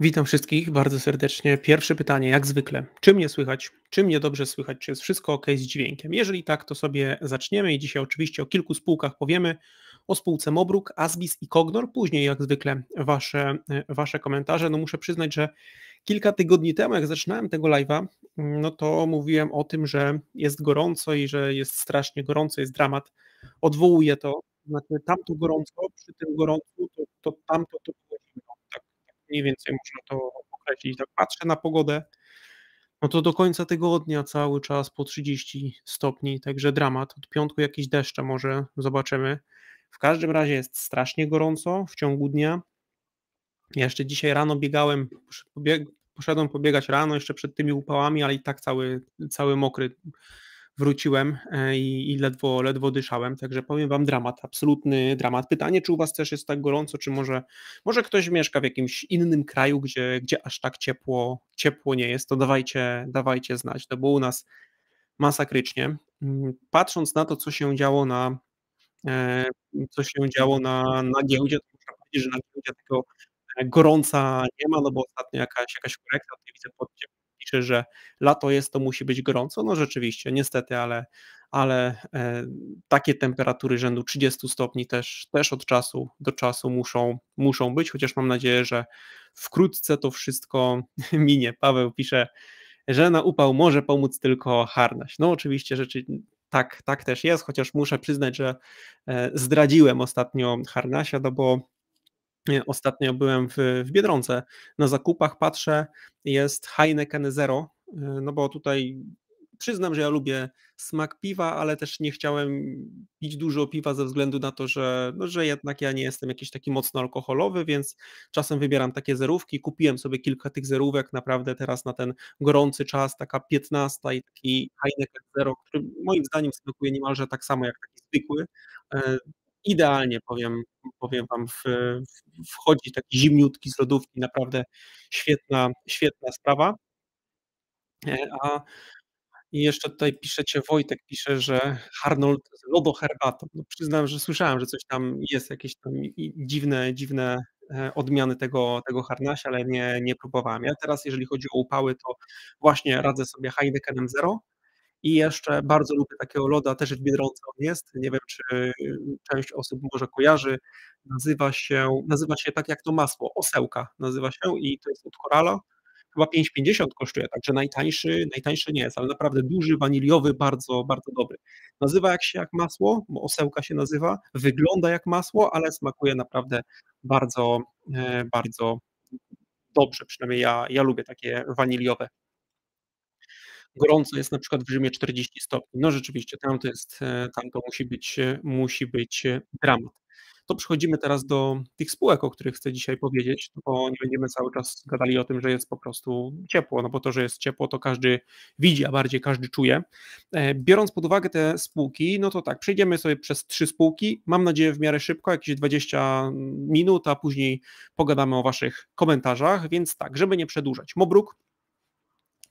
Witam wszystkich bardzo serdecznie. Pierwsze pytanie, jak zwykle. Czy mnie słychać? Czy mnie dobrze słychać? Czy jest wszystko ok z dźwiękiem? Jeżeli tak, to sobie zaczniemy i dzisiaj oczywiście o kilku spółkach powiemy. O spółce Mobruk, Asbis i Kognor. Później, jak zwykle, wasze, wasze komentarze. No muszę przyznać, że kilka tygodni temu, jak zaczynałem tego live'a, no to mówiłem o tym, że jest gorąco i że jest strasznie gorąco, jest dramat. Odwołuję to. Znaczy, tamto gorąco, przy tym gorącu, to, to tamto to mniej więcej można to określić. Tak patrzę na pogodę, no to do końca tygodnia cały czas po 30 stopni, także dramat. Od piątku jakieś deszcze może zobaczymy. W każdym razie jest strasznie gorąco w ciągu dnia. Ja jeszcze dzisiaj rano biegałem, poszedłem pobiegać rano jeszcze przed tymi upałami, ale i tak cały, cały mokry wróciłem e, i, i, ledwo, ledwo dyszałem, także powiem wam dramat, absolutny dramat. Pytanie, czy u was też jest tak gorąco, czy może, może ktoś mieszka w jakimś innym kraju, gdzie, gdzie aż tak ciepło, ciepło nie jest, to dawajcie, dawajcie znać, to było u nas masakrycznie. Mm, patrząc na to, co się działo na e, co się działo na, na giełdzie, to muszę powiedzieć, że na giełdzie tego e, gorąca nie ma, no bo ostatnio jakaś, jakaś korekta, tutaj widzę pod pisze, że lato jest, to musi być gorąco. No rzeczywiście, niestety, ale, ale e, takie temperatury rzędu 30 stopni też, też od czasu do czasu muszą, muszą być, chociaż mam nadzieję, że wkrótce to wszystko minie. Paweł pisze, że na upał może pomóc tylko harnaś. No oczywiście rzeczy, tak, tak też jest, chociaż muszę przyznać, że e, zdradziłem ostatnio harnasia, no bo E, ostatnio byłem w, w Biedronce na zakupach, patrzę, jest Heineken Zero, e, no bo tutaj przyznam, że ja lubię smak piwa, ale też nie chciałem pić dużo piwa ze względu na to, że, no, że jednak ja nie jestem jakiś taki mocno alkoholowy, więc czasem wybieram takie zerówki. Kupiłem sobie kilka tych zerówek naprawdę teraz na ten gorący czas, taka 15 i taki Heineken Zero, który moim zdaniem smakuje niemalże tak samo jak taki zwykły. E, idealnie, powiem, powiem Wam, w, wchodzi taki zimniutki z lodówki, naprawdę świetna, świetna sprawa. E, a jeszcze tutaj piszecie, Wojtek pisze, że Arnold z lodoherbatą. No przyznam, że słyszałem, że coś tam jest, jakieś tam dziwne, dziwne e, odmiany tego, tego harnasia, ale nie, nie próbowałem. Ja teraz, jeżeli chodzi o upały, to właśnie radzę sobie M0. I jeszcze bardzo lubię takiego loda, też w Biedronce on jest, nie wiem czy y, część osób może kojarzy, nazywa się, nazywa się tak jak to masło, osełka nazywa się i to jest od korala, chyba 5,50 kosztuje, także najtańszy, najtańszy nie jest, ale naprawdę duży, waniliowy, bardzo, bardzo dobry. Nazywa jak się jak masło, bo osełka się nazywa, wygląda jak masło, ale smakuje naprawdę bardzo, e, bardzo dobrze, przynajmniej ja, ja lubię takie waniliowe gorąco jest na przykład w Rzymie 40 stopni. No rzeczywiście, tam to jest, e, tam to musi być, e, musi być e, dramat. To przechodzimy teraz do tych spółek, o których chcę dzisiaj powiedzieć, no bo nie będziemy cały czas gadali o tym, że jest po prostu ciepło, no bo to, że jest ciepło, to każdy widzi, a bardziej każdy czuje. Biorąc pod uwagę te spółki, no to tak, przejdziemy sobie przez trzy spółki, mam nadzieję w miarę szybko, jakieś 20 minut, a później pogadamy o Waszych komentarzach, więc tak, żeby nie przedłużać. Mobruk,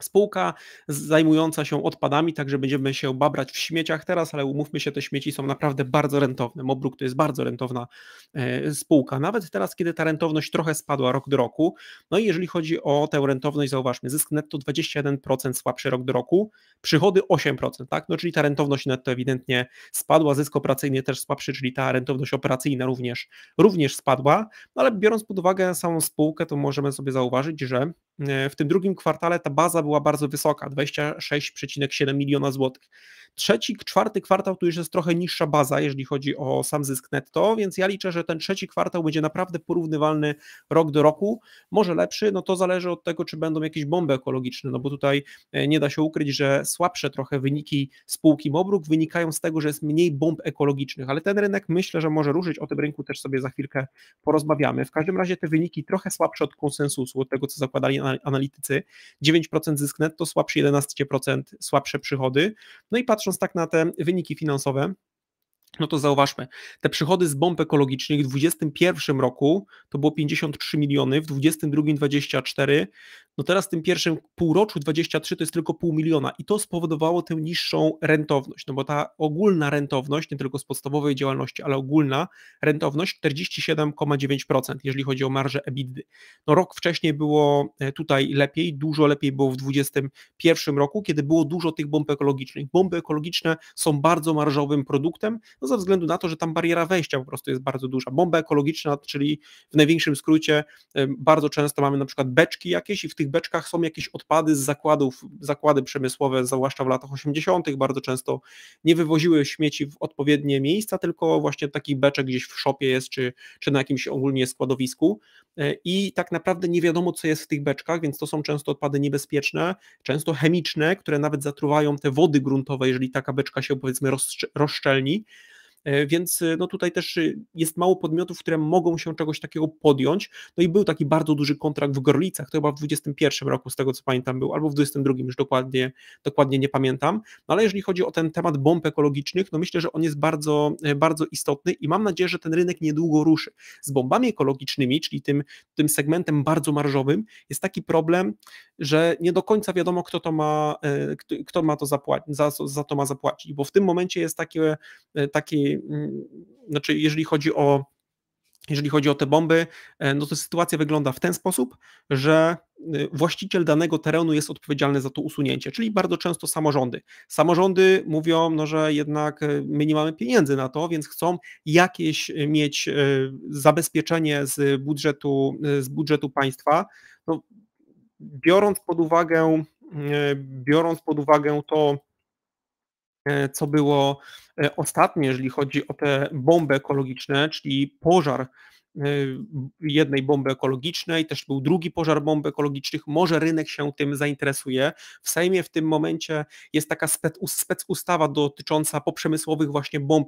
spółka zajmująca się odpadami, także będziemy się babrać w śmieciach teraz, ale umówmy się, te śmieci są naprawdę bardzo rentowne. Mobruk to jest bardzo rentowna e, spółka, nawet teraz, kiedy ta rentowność trochę spadła rok do roku. No i jeżeli chodzi o tę rentowność, zauważmy, zysk netto 21% słabszy rok do roku, przychody 8%, tak? No czyli ta rentowność netto ewidentnie spadła, zysk operacyjny też słabszy, czyli ta rentowność operacyjna również, również spadła, no ale biorąc pod uwagę samą spółkę, to możemy sobie zauważyć, że E, w tym drugim kwartale ta baza była bardzo wysoka, 26,7 miliona złotych. Trzeci, czwarty kwartał to już jest trochę niższa baza, jeżeli chodzi o sam zysk netto, więc ja liczę, że ten trzeci kwartał będzie naprawdę porównywalny rok do roku, może lepszy, no to zależy od tego, czy będą jakieś bomby ekologiczne, no bo tutaj e, nie da się ukryć, że słabsze trochę wyniki spółki Mobruk wynikają z tego, że jest mniej bomb ekologicznych, ale ten rynek myślę, że może ruszyć, o tym rynku też sobie za chwilkę porozmawiamy. W każdym razie te wyniki trochę słabsze od konsensusu, od tego, co zakładali analitycy, 9% zysk netto, słabszy 11%, słabsze przychody. No i patrząc tak na te wyniki finansowe, no to zauważmy, te przychody z bomb ekologicznych w 2021 roku to było 53 miliony, w 2022 24, no teraz w tym pierwszym półroczu 23 to jest tylko pół miliona i to spowodowało tę niższą rentowność, no bo ta ogólna rentowność, nie tylko z podstawowej działalności, ale ogólna rentowność 47,9%, jeżeli chodzi o marżę EBITDA. No rok wcześniej było e, tutaj lepiej, dużo lepiej było w 2021 roku, kiedy było dużo tych bomb ekologicznych. Bomby ekologiczne są bardzo marżowym produktem, no ze względu na to, że tam bariera wejścia po prostu jest bardzo duża. Bomba ekologiczna, czyli w największym skrócie bardzo często mamy na przykład beczki jakieś i w tych tych beczkach są jakieś odpady z zakładów, zakłady przemysłowe, zwłaszcza w latach 80., bardzo często nie wywoziły śmieci w odpowiednie miejsca, tylko właśnie takich beczek gdzieś w szopie jest, czy, czy na jakimś ogólnie składowisku. E, I tak naprawdę nie wiadomo, co jest w tych beczkach, więc to są często odpady niebezpieczne, często chemiczne, które nawet zatruwają te wody gruntowe, jeżeli taka beczka się powiedzmy rozszczelni. E, więc e, no tutaj też e, jest mało podmiotów, które mogą się czegoś takiego podjąć. No i był taki bardzo duży kontrakt w Gorlicach, to chyba w 2021 roku, z tego co pamiętam był, albo w 2022, już dokładnie, dokładnie nie pamiętam. No ale jeżeli chodzi o ten temat bomb ekologicznych, no myślę, że on jest bardzo, bardzo istotny i mam nadzieję, że ten rynek niedługo ruszy. Z bombami ekologicznymi, czyli tym, tym segmentem bardzo marżowym, jest taki problem, że nie do końca wiadomo, kto to ma, kto ma to zapłacić, za, za to ma zapłacić, bo w tym momencie jest takie, takie Mm, znaczy jeżeli chodzi o jeżeli chodzi o te bomby, e, no to sytuacja wygląda w ten sposób, że e, właściciel danego terenu jest odpowiedzialny za to usunięcie, czyli bardzo często samorządy. Samorządy mówią, no, że jednak e, my nie mamy pieniędzy na to, więc chcą jakieś mieć zabezpieczenie z budżetu, z budżetu państwa. No, biorąc pod uwagę, biorąc pod uwagę to, E, co było e, ostatnie, jeżeli chodzi o te bomby ekologiczne, czyli pożar e, jednej bomby ekologicznej, też był drugi pożar bomb ekologicznych, może rynek się tym zainteresuje. W Sejmie w tym momencie jest taka specustawa dotycząca poprzemysłowych właśnie bomb,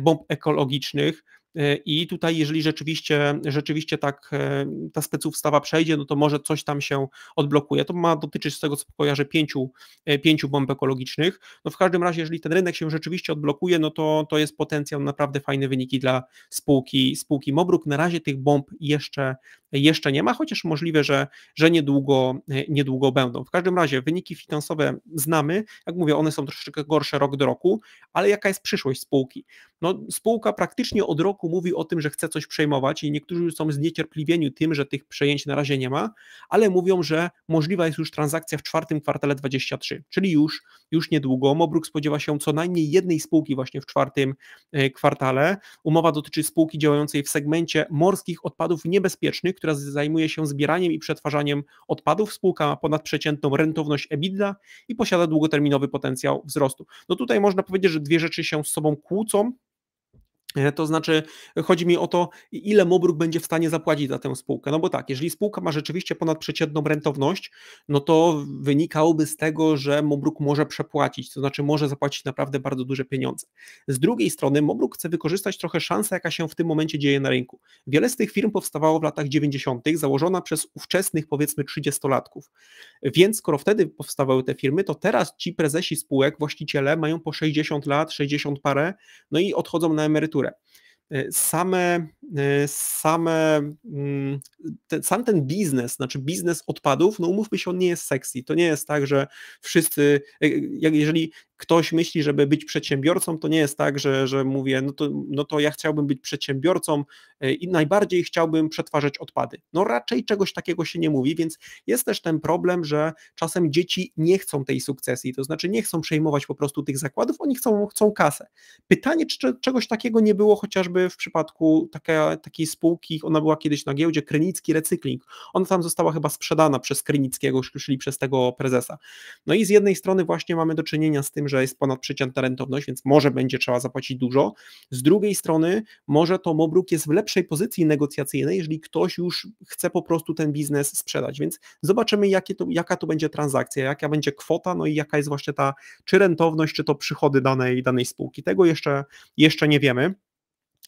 bomb ekologicznych, Y, I tutaj, jeżeli rzeczywiście, rzeczywiście tak y, ta specustawa przejdzie, no to może coś tam się odblokuje. To ma dotyczyć z tego, co kojarzę, pięciu, y, pięciu bomb ekologicznych. No w każdym razie, jeżeli ten rynek się rzeczywiście odblokuje, no to, to jest potencjał naprawdę fajne wyniki dla spółki, spółki Mobruk. Na razie tych bomb jeszcze jeszcze nie ma, chociaż możliwe, że, że niedługo, e, niedługo będą. W każdym razie wyniki finansowe znamy, jak mówię, one są troszeczkę gorsze rok do roku, ale jaka jest przyszłość spółki? No, spółka praktycznie od roku mówi o tym, że chce coś przejmować i niektórzy są zniecierpliwieni tym, że tych przejęć na razie nie ma, ale mówią, że możliwa jest już transakcja w czwartym kwartale 23, czyli już, już niedługo. Mobruk spodziewa się co najmniej jednej spółki właśnie w czwartym e, kwartale. Umowa dotyczy spółki działającej w segmencie morskich odpadów niebezpiecznych, która zajmuje się zbieraniem i przetwarzaniem odpadów. Spółka ma ponadprzeciętną rentowność EBITDA i posiada długoterminowy potencjał wzrostu. No tutaj można powiedzieć, że dwie rzeczy się z sobą kłócą, E, to znaczy, chodzi mi o to, ile Mobruk będzie w stanie zapłacić za tę spółkę. No bo tak, jeżeli spółka ma rzeczywiście ponadprzeciętną rentowność, no to wynikałoby z tego, że Mobruk może przepłacić, to znaczy może zapłacić naprawdę bardzo duże pieniądze. Z drugiej strony, Mobruk chce wykorzystać trochę szansę, jaka się w tym momencie dzieje na rynku. Wiele z tych firm powstawało w latach 90., założona przez ówczesnych powiedzmy 30-latków. Więc skoro wtedy powstawały te firmy, to teraz ci prezesi spółek, właściciele mają po 60 lat, 60 parę, no i odchodzą na emeryturę które. Y, same Y, same, mm, sam ten biznes, znaczy biznes odpadów, no umówmy się, on nie jest sexy. To nie jest tak, że wszyscy, e, jak, jeżeli ktoś myśli, żeby być przedsiębiorcą, to nie jest tak, że, że mówię, no to, no to ja chciałbym być przedsiębiorcą e, i najbardziej chciałbym przetwarzać odpady. No raczej czegoś takiego się nie mówi, więc jest też ten problem, że czasem dzieci nie chcą tej sukcesji, to znaczy nie chcą przejmować po prostu tych zakładów, oni chcą, chcą kasę. Pytanie, czy, czy czegoś takiego nie było chociażby w przypadku takiego taka, takiej spółki, ona była kiedyś na giełdzie, Krynicki Recykling. Ona tam została chyba sprzedana przez Krynickiego, czyli przez tego prezesa. No i z jednej strony właśnie mamy do czynienia z tym, że jest ponadprzeciętna rentowność, więc może będzie trzeba zapłacić dużo. Z drugiej strony może to Mobruk jest w lepszej pozycji negocjacyjnej, jeżeli ktoś już chce po prostu ten biznes sprzedać, więc zobaczymy jakie to, jaka to będzie transakcja, jaka będzie kwota, no i jaka jest właśnie ta, czy rentowność, czy to przychody danej, danej spółki. Tego jeszcze, jeszcze nie wiemy.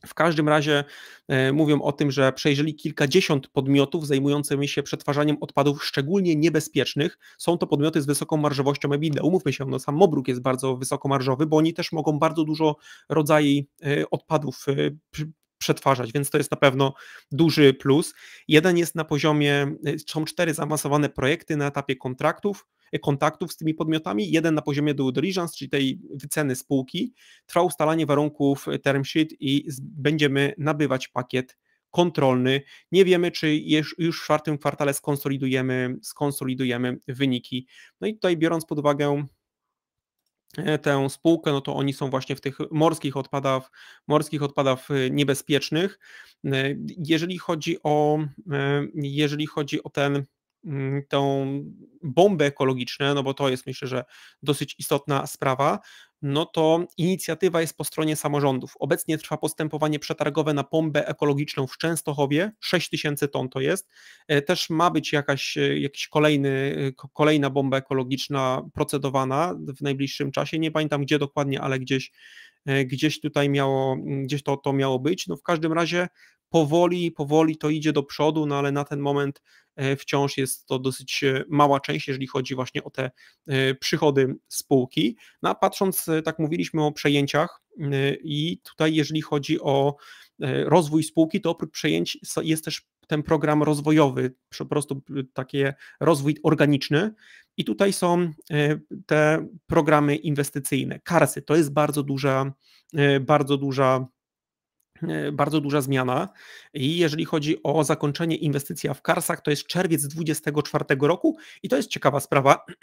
W każdym razie e, mówią o tym, że przejrzeli kilkadziesiąt podmiotów zajmujących się przetwarzaniem odpadów szczególnie niebezpiecznych. Są to podmioty z wysoką marżowością EBITDA. Umówmy się, no sam Mobruk jest bardzo wysokomarżowy, bo oni też mogą bardzo dużo rodzajów e, odpadów e, przetwarzać, więc to jest na pewno duży plus. Jeden jest na poziomie, y, są cztery zaawansowane projekty na etapie kontraktów, y, kontaktów z tymi podmiotami, jeden na poziomie due diligence, czyli tej wyceny spółki, trwa ustalanie warunków y, term sheet i będziemy nabywać pakiet kontrolny. Nie wiemy, czy już w czwartym kwartale skonsolidujemy, skonsolidujemy wyniki. No i tutaj biorąc pod uwagę E, tę spółkę, no to oni są właśnie w tych morskich odpadach, morskich odpadach y, niebezpiecznych. E, jeżeli chodzi o, e, jeżeli chodzi o ten Mm, tą bombę ekologiczną, no bo to jest myślę, że dosyć istotna sprawa, no to inicjatywa jest po stronie samorządów. Obecnie trwa postępowanie przetargowe na bombę ekologiczną w Częstochowie, 6 tysięcy ton to jest. E, też ma być jakaś e, jakiś kolejny, e, kolejna bomba ekologiczna procedowana w najbliższym czasie. Nie pamiętam gdzie dokładnie, ale gdzieś, gdzieś tutaj miało, gdzieś to, to miało być. No w każdym razie powoli, powoli to idzie do przodu, no ale na ten moment e, wciąż jest to dosyć e, mała część, jeżeli chodzi właśnie o te e, przychody spółki. No a patrząc, tak mówiliśmy o przejęciach i tutaj jeżeli chodzi o rozwój spółki, to oprócz przejęć jest też ten program rozwojowy, po prostu taki rozwój organiczny. I tutaj są te programy inwestycyjne. Karsy to jest bardzo duża, bardzo duża E, bardzo duża zmiana i jeżeli chodzi o zakończenie inwestycja w Karsach, to jest czerwiec 2024 roku i to jest ciekawa sprawa,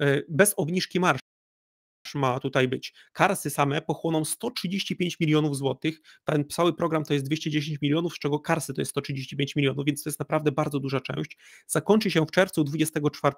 e, bez obniżki marsz ma tutaj być. Karsy same pochłoną 135 milionów złotych. Ten cały program to jest 210 milionów, z czego karsy to jest 135 milionów, więc to jest naprawdę bardzo duża część. Zakończy się w czerwcu 24.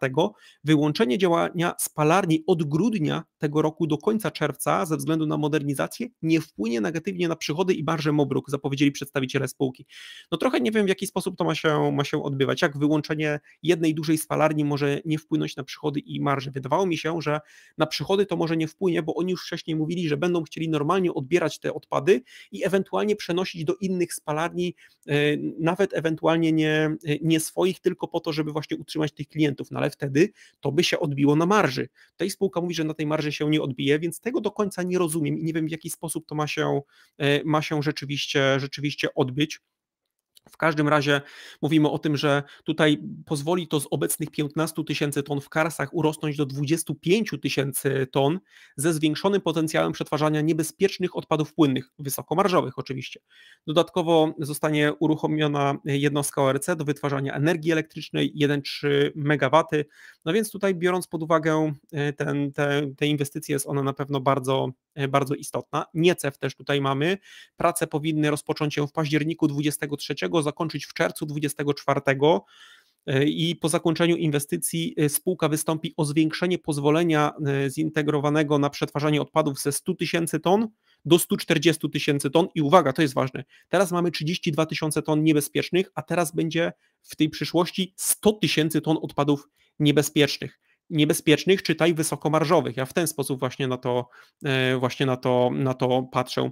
Wyłączenie działania spalarni od grudnia tego roku do końca czerwca ze względu na modernizację nie wpłynie negatywnie na przychody i marże Mobruk, zapowiedzieli przedstawiciele spółki. No trochę nie wiem, w jaki sposób to ma się, ma się odbywać. Jak wyłączenie jednej dużej spalarni może nie wpłynąć na przychody i marże? Wydawało mi się, że na przychody to może nie wpłynie, bo oni już wcześniej mówili, że będą chcieli normalnie odbierać te odpady i ewentualnie przenosić do innych spalarni, e, nawet ewentualnie nie, e, nie swoich, tylko po to, żeby właśnie utrzymać tych klientów, no ale wtedy to by się odbiło na marży. Tej spółka mówi, że na tej marży się nie odbije, więc tego do końca nie rozumiem i nie wiem, w jaki sposób to ma się, e, ma się rzeczywiście, rzeczywiście odbyć. W każdym razie mówimy o tym, że tutaj pozwoli to z obecnych 15 tysięcy ton w karsach urosnąć do 25 tysięcy ton ze zwiększonym potencjałem przetwarzania niebezpiecznych odpadów płynnych, wysokomarżowych oczywiście. Dodatkowo zostanie uruchomiona jednostka ORC do wytwarzania energii elektrycznej 1,3 MW. No więc tutaj biorąc pod uwagę e, ten, te, te inwestycje jest ona na pewno bardzo E, bardzo istotna. NIECEF też tutaj mamy. Prace powinny rozpocząć się w październiku 23, zakończyć w czerwcu 24 e, i po zakończeniu inwestycji e, spółka wystąpi o zwiększenie pozwolenia zintegrowanego na przetwarzanie odpadów ze 100 tysięcy ton do 140 tysięcy ton. I uwaga, to jest ważne. Teraz mamy 32 tysiące ton niebezpiecznych, a teraz będzie w tej przyszłości 100 tysięcy ton odpadów niebezpiecznych niebezpiecznych, czytaj wysokomarżowych. Ja w ten sposób właśnie na to, e, właśnie na to, na to patrzę.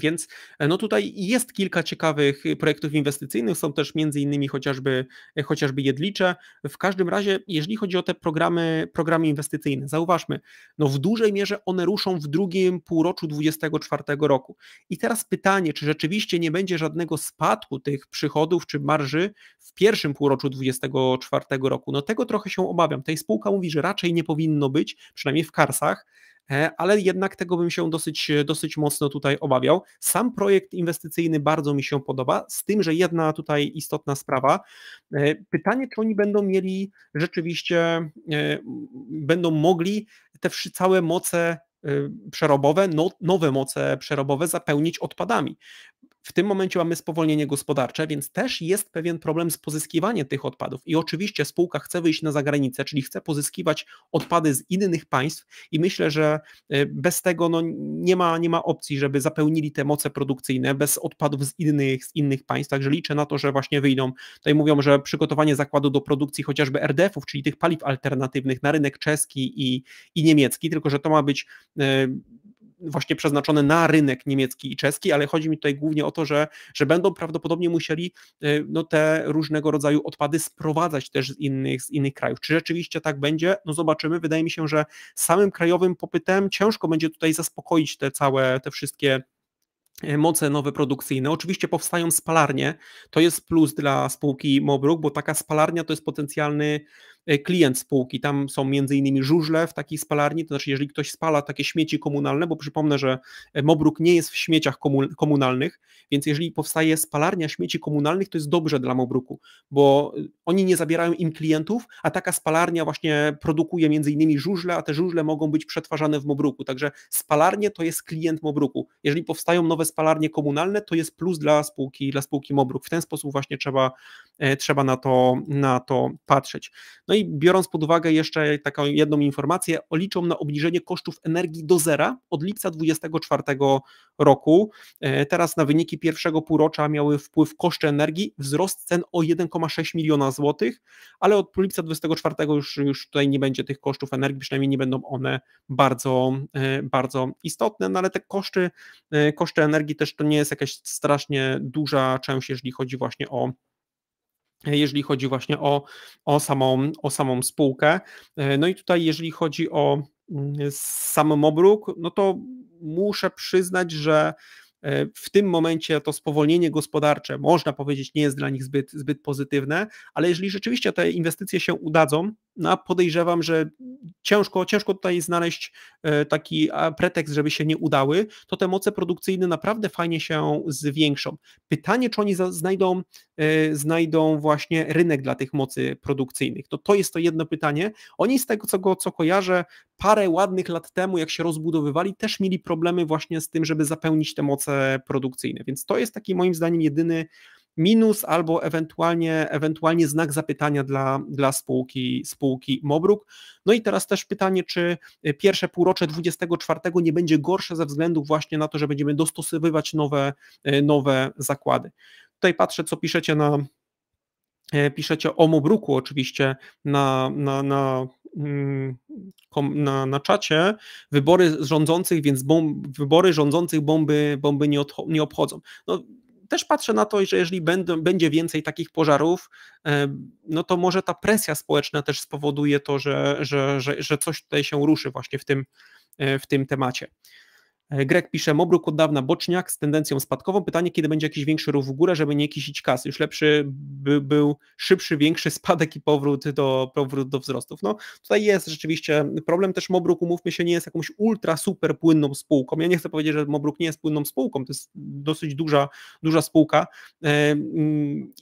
Więc e, no tutaj jest kilka ciekawych y, projektów inwestycyjnych, są też między innymi chociażby, e, chociażby jedlicze. W każdym razie, jeżeli chodzi o te programy, programy inwestycyjne, zauważmy, no w dużej mierze one ruszą w drugim półroczu 2024 roku. I teraz pytanie, czy rzeczywiście nie będzie żadnego spadku tych przychodów czy marży w pierwszym półroczu 2024 roku? No tego trochę się obawiam. Tej spółka mówi, że raczej nie powinno być, przynajmniej w karsach, E, ale jednak tego bym się dosyć, dosyć mocno tutaj obawiał. Sam projekt inwestycyjny bardzo mi się podoba, z tym, że jedna tutaj istotna sprawa. E, pytanie, czy oni będą mieli rzeczywiście, e, będą mogli te całe moce przerobowe, no, nowe moce przerobowe zapełnić odpadami, w tym momencie mamy spowolnienie gospodarcze, więc też jest pewien problem z pozyskiwaniem tych odpadów. I oczywiście spółka chce wyjść na zagranicę, czyli chce pozyskiwać odpady z innych państw i myślę, że y, bez tego no, nie, ma, nie ma opcji, żeby zapełnili te moce produkcyjne bez odpadów z innych, z innych państw. Także liczę na to, że właśnie wyjdą. Tutaj mówią, że przygotowanie zakładu do produkcji chociażby RDF-ów, czyli tych paliw alternatywnych na rynek czeski i, i niemiecki, tylko że to ma być. Yy, właśnie przeznaczone na rynek niemiecki i czeski, ale chodzi mi tutaj głównie o to, że, że będą prawdopodobnie musieli y, no, te różnego rodzaju odpady sprowadzać też z innych, z innych krajów. Czy rzeczywiście tak będzie? No zobaczymy. Wydaje mi się, że samym krajowym popytem ciężko będzie tutaj zaspokoić te całe, te wszystkie e, moce nowe produkcyjne. Oczywiście powstają spalarnie, to jest plus dla spółki Mobruk, bo taka spalarnia to jest potencjalny E, klient spółki. Tam są między innymi żużle w takiej spalarni, to znaczy jeżeli ktoś spala takie śmieci komunalne, bo przypomnę, że e, Mobruk nie jest w śmieciach komunalnych, więc jeżeli powstaje spalarnia śmieci komunalnych, to jest dobrze dla Mobruku, bo e, oni nie zabierają im klientów, a taka spalarnia właśnie produkuje między innymi żużle, a te żużle mogą być przetwarzane w Mobruku. Także spalarnie to jest klient Mobruku. Jeżeli powstają nowe spalarnie komunalne, to jest plus dla spółki, dla spółki Mobruk. W ten sposób właśnie trzeba, trzeba na, to, na to patrzeć. No no i biorąc pod uwagę jeszcze taką jedną informację, liczą na obniżenie kosztów energii do zera od lipca 2024 roku. E, teraz na wyniki pierwszego półrocza miały wpływ koszty energii, wzrost cen o 1,6 miliona złotych, ale od lipca 2024 już, już tutaj nie będzie tych kosztów energii, przynajmniej nie będą one bardzo, e, bardzo istotne, no ale te koszty, e, koszty energii też to nie jest jakaś strasznie duża część, jeżeli chodzi właśnie o jeżeli chodzi właśnie o, o, samą, o samą spółkę. E, no i tutaj, jeżeli chodzi o mm, sam Mobruk, no to muszę przyznać, że E, w tym momencie to spowolnienie gospodarcze, można powiedzieć, nie jest dla nich zbyt, zbyt pozytywne, ale jeżeli rzeczywiście te inwestycje się udadzą, no podejrzewam, że ciężko, ciężko tutaj znaleźć e, taki pretekst, żeby się nie udały, to te moce produkcyjne naprawdę fajnie się zwiększą. Pytanie, czy oni znajdą, e, znajdą właśnie rynek dla tych mocy produkcyjnych. To, to jest to jedno pytanie. Oni z tego, co, go, co kojarzę, parę ładnych lat temu, jak się rozbudowywali, też mieli problemy właśnie z tym, żeby zapełnić te moce produkcyjne. Więc to jest taki moim zdaniem jedyny minus albo ewentualnie, ewentualnie znak zapytania dla, dla spółki, spółki Mobruk. No i teraz też pytanie, czy y, pierwsze półrocze 24 nie będzie gorsze ze względu właśnie na to, że będziemy dostosowywać nowe, y, nowe zakłady. Tutaj patrzę, co piszecie na y, piszecie o Mobruku oczywiście na, na, na Mm, na, na czacie wybory rządzących, więc bomb, wybory rządzących bomby, bomby nie, odcho, nie obchodzą. No, też patrzę na to, że jeżeli będą, będzie więcej takich pożarów, e, no to może ta presja społeczna też spowoduje to, że, że, że, że coś tutaj się ruszy właśnie w tym, e, w tym temacie. E, Greg pisze, Mobruk od dawna boczniak z tendencją spadkową. Pytanie, kiedy będzie jakiś większy ruch w górę, żeby nie kisić kasy. Już lepszy by był szybszy, większy spadek i powrót do, powrót do wzrostów. No tutaj jest rzeczywiście problem. Też Mobruk, umówmy się, nie jest jakąś ultra super płynną spółką. Ja nie chcę powiedzieć, że Mobruk nie jest płynną spółką. To jest dosyć duża, duża spółka e, mm,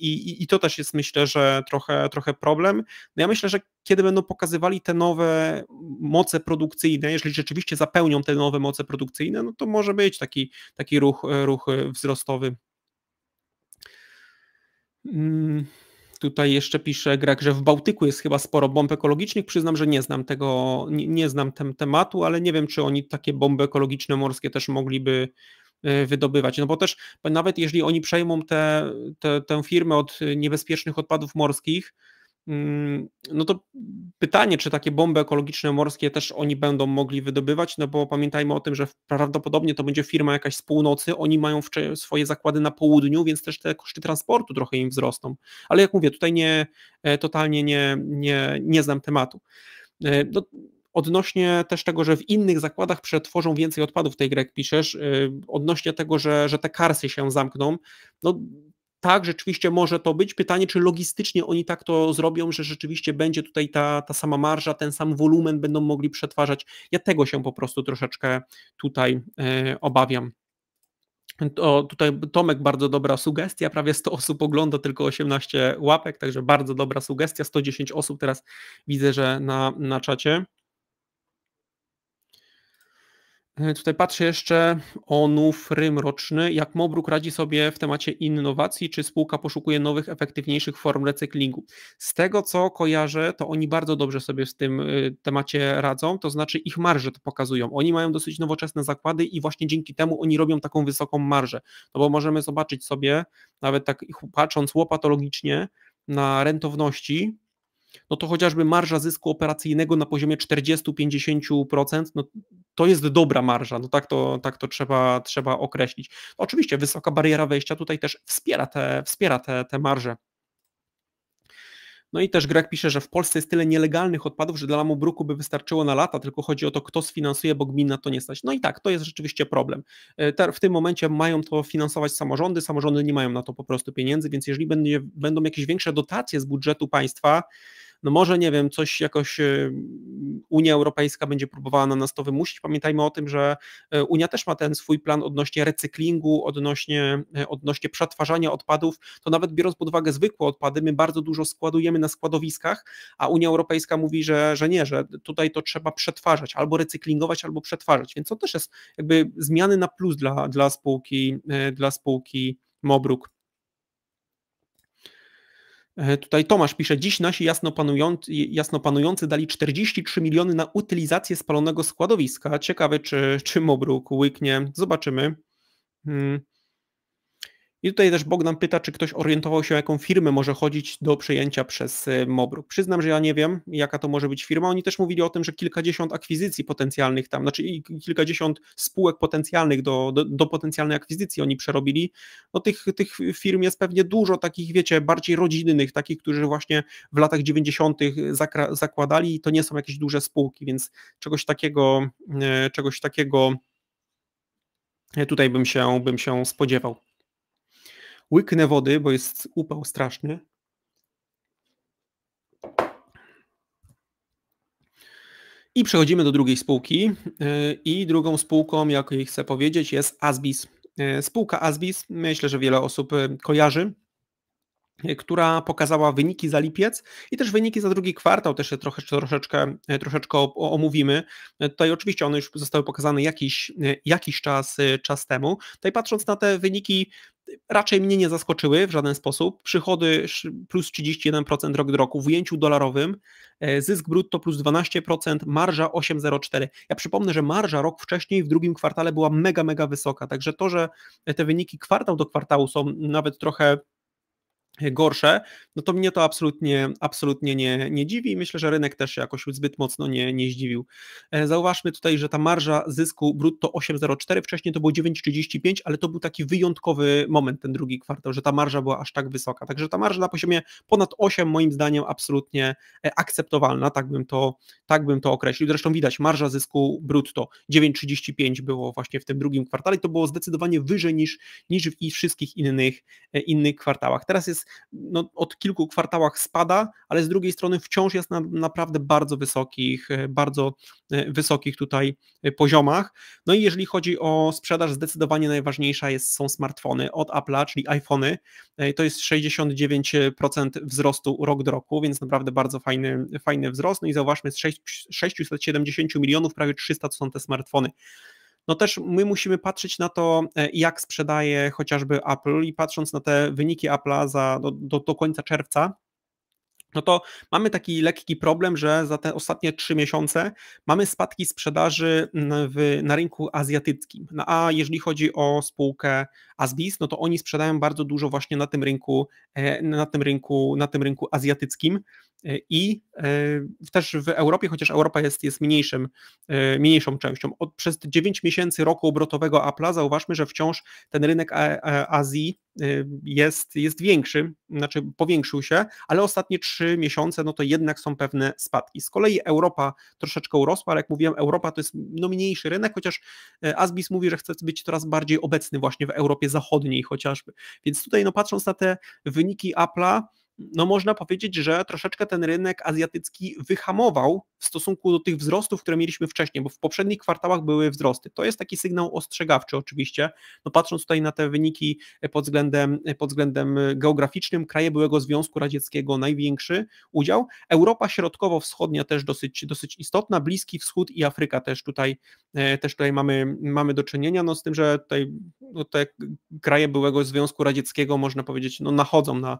i, i, i to też jest myślę, że trochę, trochę problem. No ja myślę, że kiedy będą pokazywali te nowe moce produkcyjne, jeżeli rzeczywiście zapełnią te nowe moce produkcyjne, no to może być taki, taki ruch, ruch wzrostowy. Mm, tutaj jeszcze pisze Greg, że w Bałtyku jest chyba sporo bomb ekologicznych. Przyznam, że nie znam tego, nie, nie znam tematu, ale nie wiem, czy oni takie bomby ekologiczne morskie też mogliby e, wydobywać. No bo też nawet jeżeli oni przejmą te, te, tę firmę od niebezpiecznych odpadów morskich, Mm, no to pytanie, czy takie bomby ekologiczne morskie też oni będą mogli wydobywać, no bo pamiętajmy o tym, że prawdopodobnie to będzie firma jakaś z północy, oni mają swoje zakłady na południu, więc też te koszty transportu trochę im wzrosną. Ale jak mówię, tutaj nie, e, totalnie nie, nie, nie znam tematu. E, no, odnośnie też tego, że w innych zakładach przetworzą więcej odpadów tej grek piszesz, e, odnośnie tego, że, że te karsy się zamkną, no tak, rzeczywiście może to być. Pytanie, czy logistycznie oni tak to zrobią, że rzeczywiście będzie tutaj ta, ta sama marża, ten sam wolumen będą mogli przetwarzać. Ja tego się po prostu troszeczkę tutaj e, obawiam. To, tutaj Tomek, bardzo dobra sugestia, prawie 100 osób ogląda, tylko 18 łapek, także bardzo dobra sugestia, 110 osób teraz widzę, że na, na czacie. E, tutaj patrzę jeszcze o NUF Rym roczny. Jak Mobruk radzi sobie w temacie innowacji, czy spółka poszukuje nowych, efektywniejszych form recyklingu? Z tego, co kojarzę, to oni bardzo dobrze sobie w tym y, temacie radzą, to znaczy ich marże to pokazują. Oni mają dosyć nowoczesne zakłady i właśnie dzięki temu oni robią taką wysoką marżę. No bo możemy zobaczyć sobie, nawet tak patrząc łopatologicznie na rentowności, no to chociażby marża zysku operacyjnego na poziomie 40-50%, no to jest dobra marża, no tak to, tak to trzeba, trzeba określić. Oczywiście wysoka bariera wejścia tutaj też wspiera te, wspiera te, te marże. No i też Greg pisze, że w Polsce jest tyle nielegalnych odpadów, że dla Lamobruku by wystarczyło na lata, tylko chodzi o to, kto sfinansuje, bo gmina to nie stać. No i tak, to jest rzeczywiście problem. E, w tym momencie mają to finansować samorządy, samorządy nie mają na to po prostu pieniędzy, więc jeżeli będzie, będą jakieś większe dotacje z budżetu państwa, no może, nie wiem, coś jakoś e, Unia Europejska będzie próbowała na nas to wymusić. Pamiętajmy o tym, że e, Unia też ma ten swój plan odnośnie recyklingu, odnośnie, e, odnośnie przetwarzania odpadów. To nawet biorąc pod uwagę zwykłe odpady, my bardzo dużo składujemy na składowiskach, a Unia Europejska mówi, że, że nie, że tutaj to trzeba przetwarzać, albo recyklingować, albo przetwarzać. Więc to też jest jakby zmiany na plus dla, dla spółki, dla spółki Mobruk. E, tutaj Tomasz pisze, dziś nasi jasno panujący, jasno panujący dali 43 miliony na utylizację spalonego składowiska. Ciekawe, czy, czy Mobruk łyknie. Zobaczymy. Hmm. I tutaj też Bogdan pyta, czy ktoś orientował się, o jaką firmę może chodzić do przejęcia przez y, Mobru. Przyznam, że ja nie wiem, jaka to może być firma. Oni też mówili o tym, że kilkadziesiąt akwizycji potencjalnych tam, znaczy kilkadziesiąt spółek potencjalnych do, do, do potencjalnej akwizycji oni przerobili. No tych, tych firm jest pewnie dużo takich, wiecie, bardziej rodzinnych, takich, którzy właśnie w latach 90. zakładali i to nie są jakieś duże spółki, więc czegoś takiego, y, czegoś takiego y, tutaj bym się, bym się spodziewał. Łyknę wody, bo jest upał straszny. I przechodzimy do drugiej spółki. E, I drugą spółką, jak chcę powiedzieć, jest Asbis. E, spółka Asbis, myślę, że wiele osób e, kojarzy. Y, która pokazała wyniki za lipiec i też wyniki za drugi kwartał, też trochę, troszeczkę, y, troszeczkę omówimy. Y, tutaj oczywiście one już zostały pokazane jakiś, jakiś czas, czas temu. Tutaj patrząc na te wyniki, raczej mnie nie zaskoczyły w żaden sposób. Przychody plus 31% rok do roku w ujęciu dolarowym, zysk brutto plus 12%, marża 8,04. Ja przypomnę, że marża rok wcześniej w drugim kwartale była mega, mega wysoka, także to, że te wyniki kwartał do kwartału są nawet trochę gorsze, no to mnie to absolutnie, absolutnie nie, nie dziwi i myślę, że rynek też się jakoś zbyt mocno nie, nie zdziwił. E, zauważmy tutaj, że ta marża zysku brutto 8,04, wcześniej to było 9,35, ale to był taki wyjątkowy moment, ten drugi kwartał, że ta marża była aż tak wysoka. Także ta marża na poziomie ponad 8 moim zdaniem absolutnie e, akceptowalna, tak bym to, tak bym to określił. Zresztą widać, marża zysku brutto 9,35 było właśnie w tym drugim kwartale i to było zdecydowanie wyżej niż, niż w wszystkich innych, e, innych kwartałach. Teraz jest no, od kilku kwartałach spada, ale z drugiej strony wciąż jest na naprawdę bardzo wysokich, e, bardzo e, wysokich tutaj e, poziomach. No i jeżeli chodzi o sprzedaż, zdecydowanie najważniejsza jest, są smartfony od Apple'a, czyli iPhony. To jest 69% wzrostu rok do roku, więc naprawdę bardzo fajny, fajny wzrost. No i zauważmy, z 6, 670 milionów prawie 300 to są te smartfony no też my musimy patrzeć na to, e, jak sprzedaje chociażby Apple i patrząc na te wyniki Apple'a za, do, do, do końca czerwca, no to mamy taki lekki problem, że za te ostatnie trzy miesiące mamy spadki sprzedaży w, na rynku azjatyckim. No a jeżeli chodzi o spółkę Asbis, no to oni sprzedają bardzo dużo właśnie na tym rynku, e, na tym rynku, na tym rynku azjatyckim. E, i e, też w Europie, chociaż Europa jest, jest mniejszym, e, mniejszą częścią. Od, przez 9 miesięcy roku obrotowego Apple'a zauważmy, że wciąż ten rynek Azji jest, jest większy, znaczy powiększył się, ale ostatnie 3 miesiące no to jednak są pewne spadki. Z kolei Europa troszeczkę urosła, ale jak mówiłem, Europa to jest no mniejszy rynek, chociaż Asbis mówi, że chce być coraz bardziej obecny właśnie w Europie Zachodniej chociażby. Więc tutaj no patrząc na te wyniki Apple'a, no można powiedzieć, że troszeczkę ten rynek azjatycki wyhamował w stosunku do tych wzrostów, które mieliśmy wcześniej, bo w poprzednich kwartałach były wzrosty. To jest taki sygnał ostrzegawczy oczywiście. No patrząc tutaj na te wyniki pod względem, pod względem geograficznym, kraje byłego Związku Radzieckiego największy udział. Europa Środkowo-Wschodnia też dosyć, dosyć istotna, Bliski Wschód i Afryka też tutaj, e, też tutaj mamy, mamy do czynienia, no z tym, że tutaj no te kraje byłego Związku Radzieckiego można powiedzieć, no nachodzą na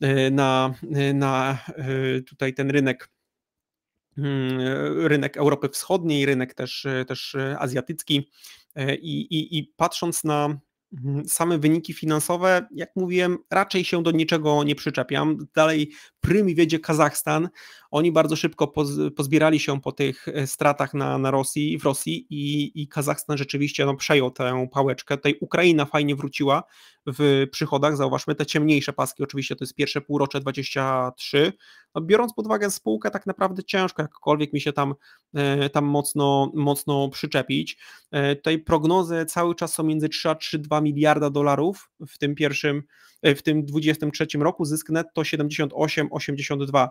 E, na, e, na e, tutaj ten rynek mm, rynek Europy Wschodniej, rynek też, też azjatycki i, i, i patrząc na mm, same wyniki finansowe, jak mówiłem, raczej się do niczego nie przyczepiam. Dalej prym i wiedzie Kazachstan. Oni bardzo szybko pozbierali się po tych e, stratach na, na Rosji, w Rosji i, i Kazachstan rzeczywiście no, przejął tę pałeczkę. Tutaj Ukraina fajnie wróciła w przychodach, zauważmy te ciemniejsze paski, oczywiście to jest pierwsze półrocze 23. No, biorąc pod uwagę spółkę, tak naprawdę ciężko jakkolwiek mi się tam, e, tam mocno, mocno przyczepić. E, tutaj prognozy cały czas są między 3 a 3,2 miliarda dolarów w tym pierwszym E, w tym 23 roku zysk netto 78,82.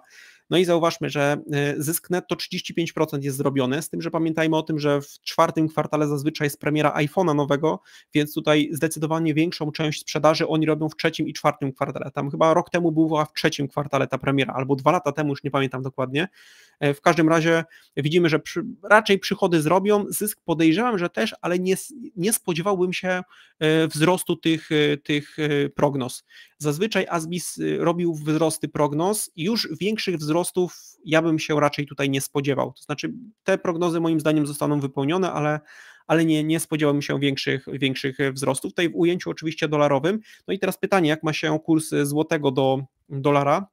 No i zauważmy, że e, zysk netto 35% jest zrobiony, z tym, że pamiętajmy o tym, że w czwartym kwartale zazwyczaj jest premiera iPhone'a nowego, więc tutaj zdecydowanie większą część sprzedaży oni robią w trzecim i czwartym kwartale. Tam chyba rok temu była w trzecim kwartale ta premiera, albo dwa lata temu, już nie pamiętam dokładnie. E, w każdym razie widzimy, że przy, raczej przychody zrobią, zysk podejrzewam, że też, ale nie, nie spodziewałbym się wzrostu tych, tych prognoz. Zazwyczaj Azbis y, robił wzrosty prognoz i już większych wzrostów ja bym się raczej tutaj nie spodziewał. To znaczy te prognozy moim zdaniem zostaną wypełnione, ale, ale nie, nie spodziewałbym się większych, większych wzrostów. Tutaj w ujęciu oczywiście dolarowym. No i teraz pytanie, jak ma się kurs y, złotego do dolara?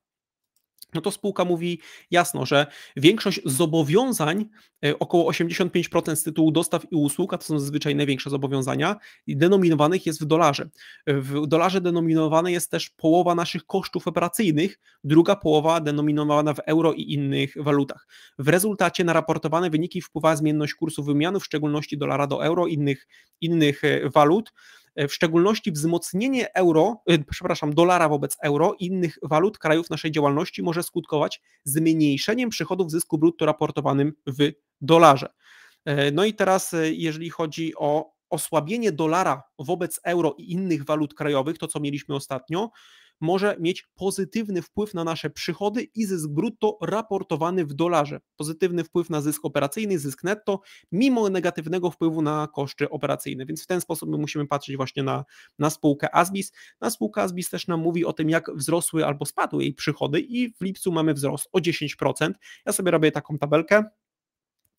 no to spółka mówi jasno, że większość zobowiązań, e, około 85% z tytułu dostaw i usług, a to są zazwyczaj największe zobowiązania, denominowanych jest w dolarze. E, w dolarze denominowane jest też połowa naszych kosztów operacyjnych, druga połowa denominowana w euro i innych walutach. W rezultacie na raportowane wyniki wpływa zmienność kursu wymiany, w szczególności dolara do euro, innych, innych e, walut. E, w szczególności wzmocnienie euro, e, przepraszam, dolara wobec euro i innych walut krajów naszej działalności może skutkować zmniejszeniem przychodów zysku brutto raportowanym w dolarze. E, no i teraz, jeżeli chodzi o osłabienie dolara wobec euro i innych walut krajowych, to co mieliśmy ostatnio, może mieć pozytywny wpływ na nasze przychody i zysk brutto raportowany w dolarze. Pozytywny wpływ na zysk operacyjny, zysk netto, mimo negatywnego wpływu na koszty operacyjne. Więc w ten sposób my musimy patrzeć właśnie na, na spółkę Asbis. Na spółkę Asbis też nam mówi o tym, jak wzrosły albo spadły jej przychody i w lipcu mamy wzrost o 10%. Ja sobie robię taką tabelkę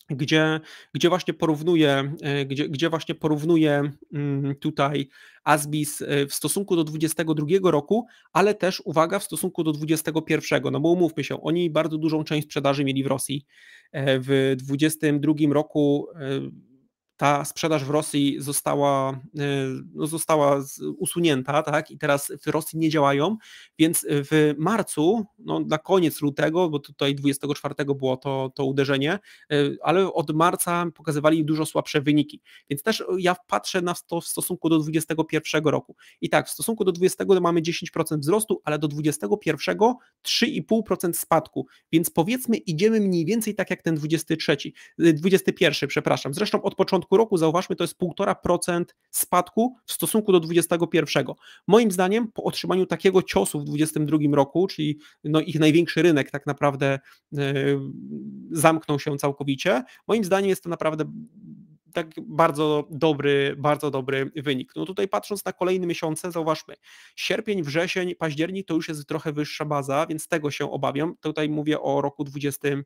gdzie, gdzie właśnie porównuje, e, gdzie, gdzie właśnie porównuje mm, tutaj Asbis e, w stosunku do 22 roku, ale też uwaga w stosunku do 21, no bo umówmy się, oni bardzo dużą część sprzedaży mieli w Rosji. E, w 22 roku ta sprzedaż w Rosji została, y, no, została usunięta, tak? I teraz w Rosji nie działają, więc w marcu, no, na koniec lutego, bo tutaj 24 było to, to uderzenie, y, ale od marca pokazywali dużo słabsze wyniki. Więc też ja patrzę na to w stosunku do 2021 roku. I tak, w stosunku do 2020 mamy 10% wzrostu, ale do 2021 3,5% spadku. Więc powiedzmy, idziemy mniej więcej tak jak ten 23, 21, y, przepraszam. Zresztą od początku roku, zauważmy, to jest 1,5% spadku w stosunku do 2021. Moim zdaniem po otrzymaniu takiego ciosu w 2022 roku, czyli no ich największy rynek tak naprawdę yy, zamknął się całkowicie, moim zdaniem jest to naprawdę tak bardzo dobry, bardzo dobry wynik. No tutaj patrząc na kolejne miesiące, zauważmy, sierpień, wrzesień, październik to już jest trochę wyższa baza, więc tego się obawiam. Tutaj mówię o roku 2021.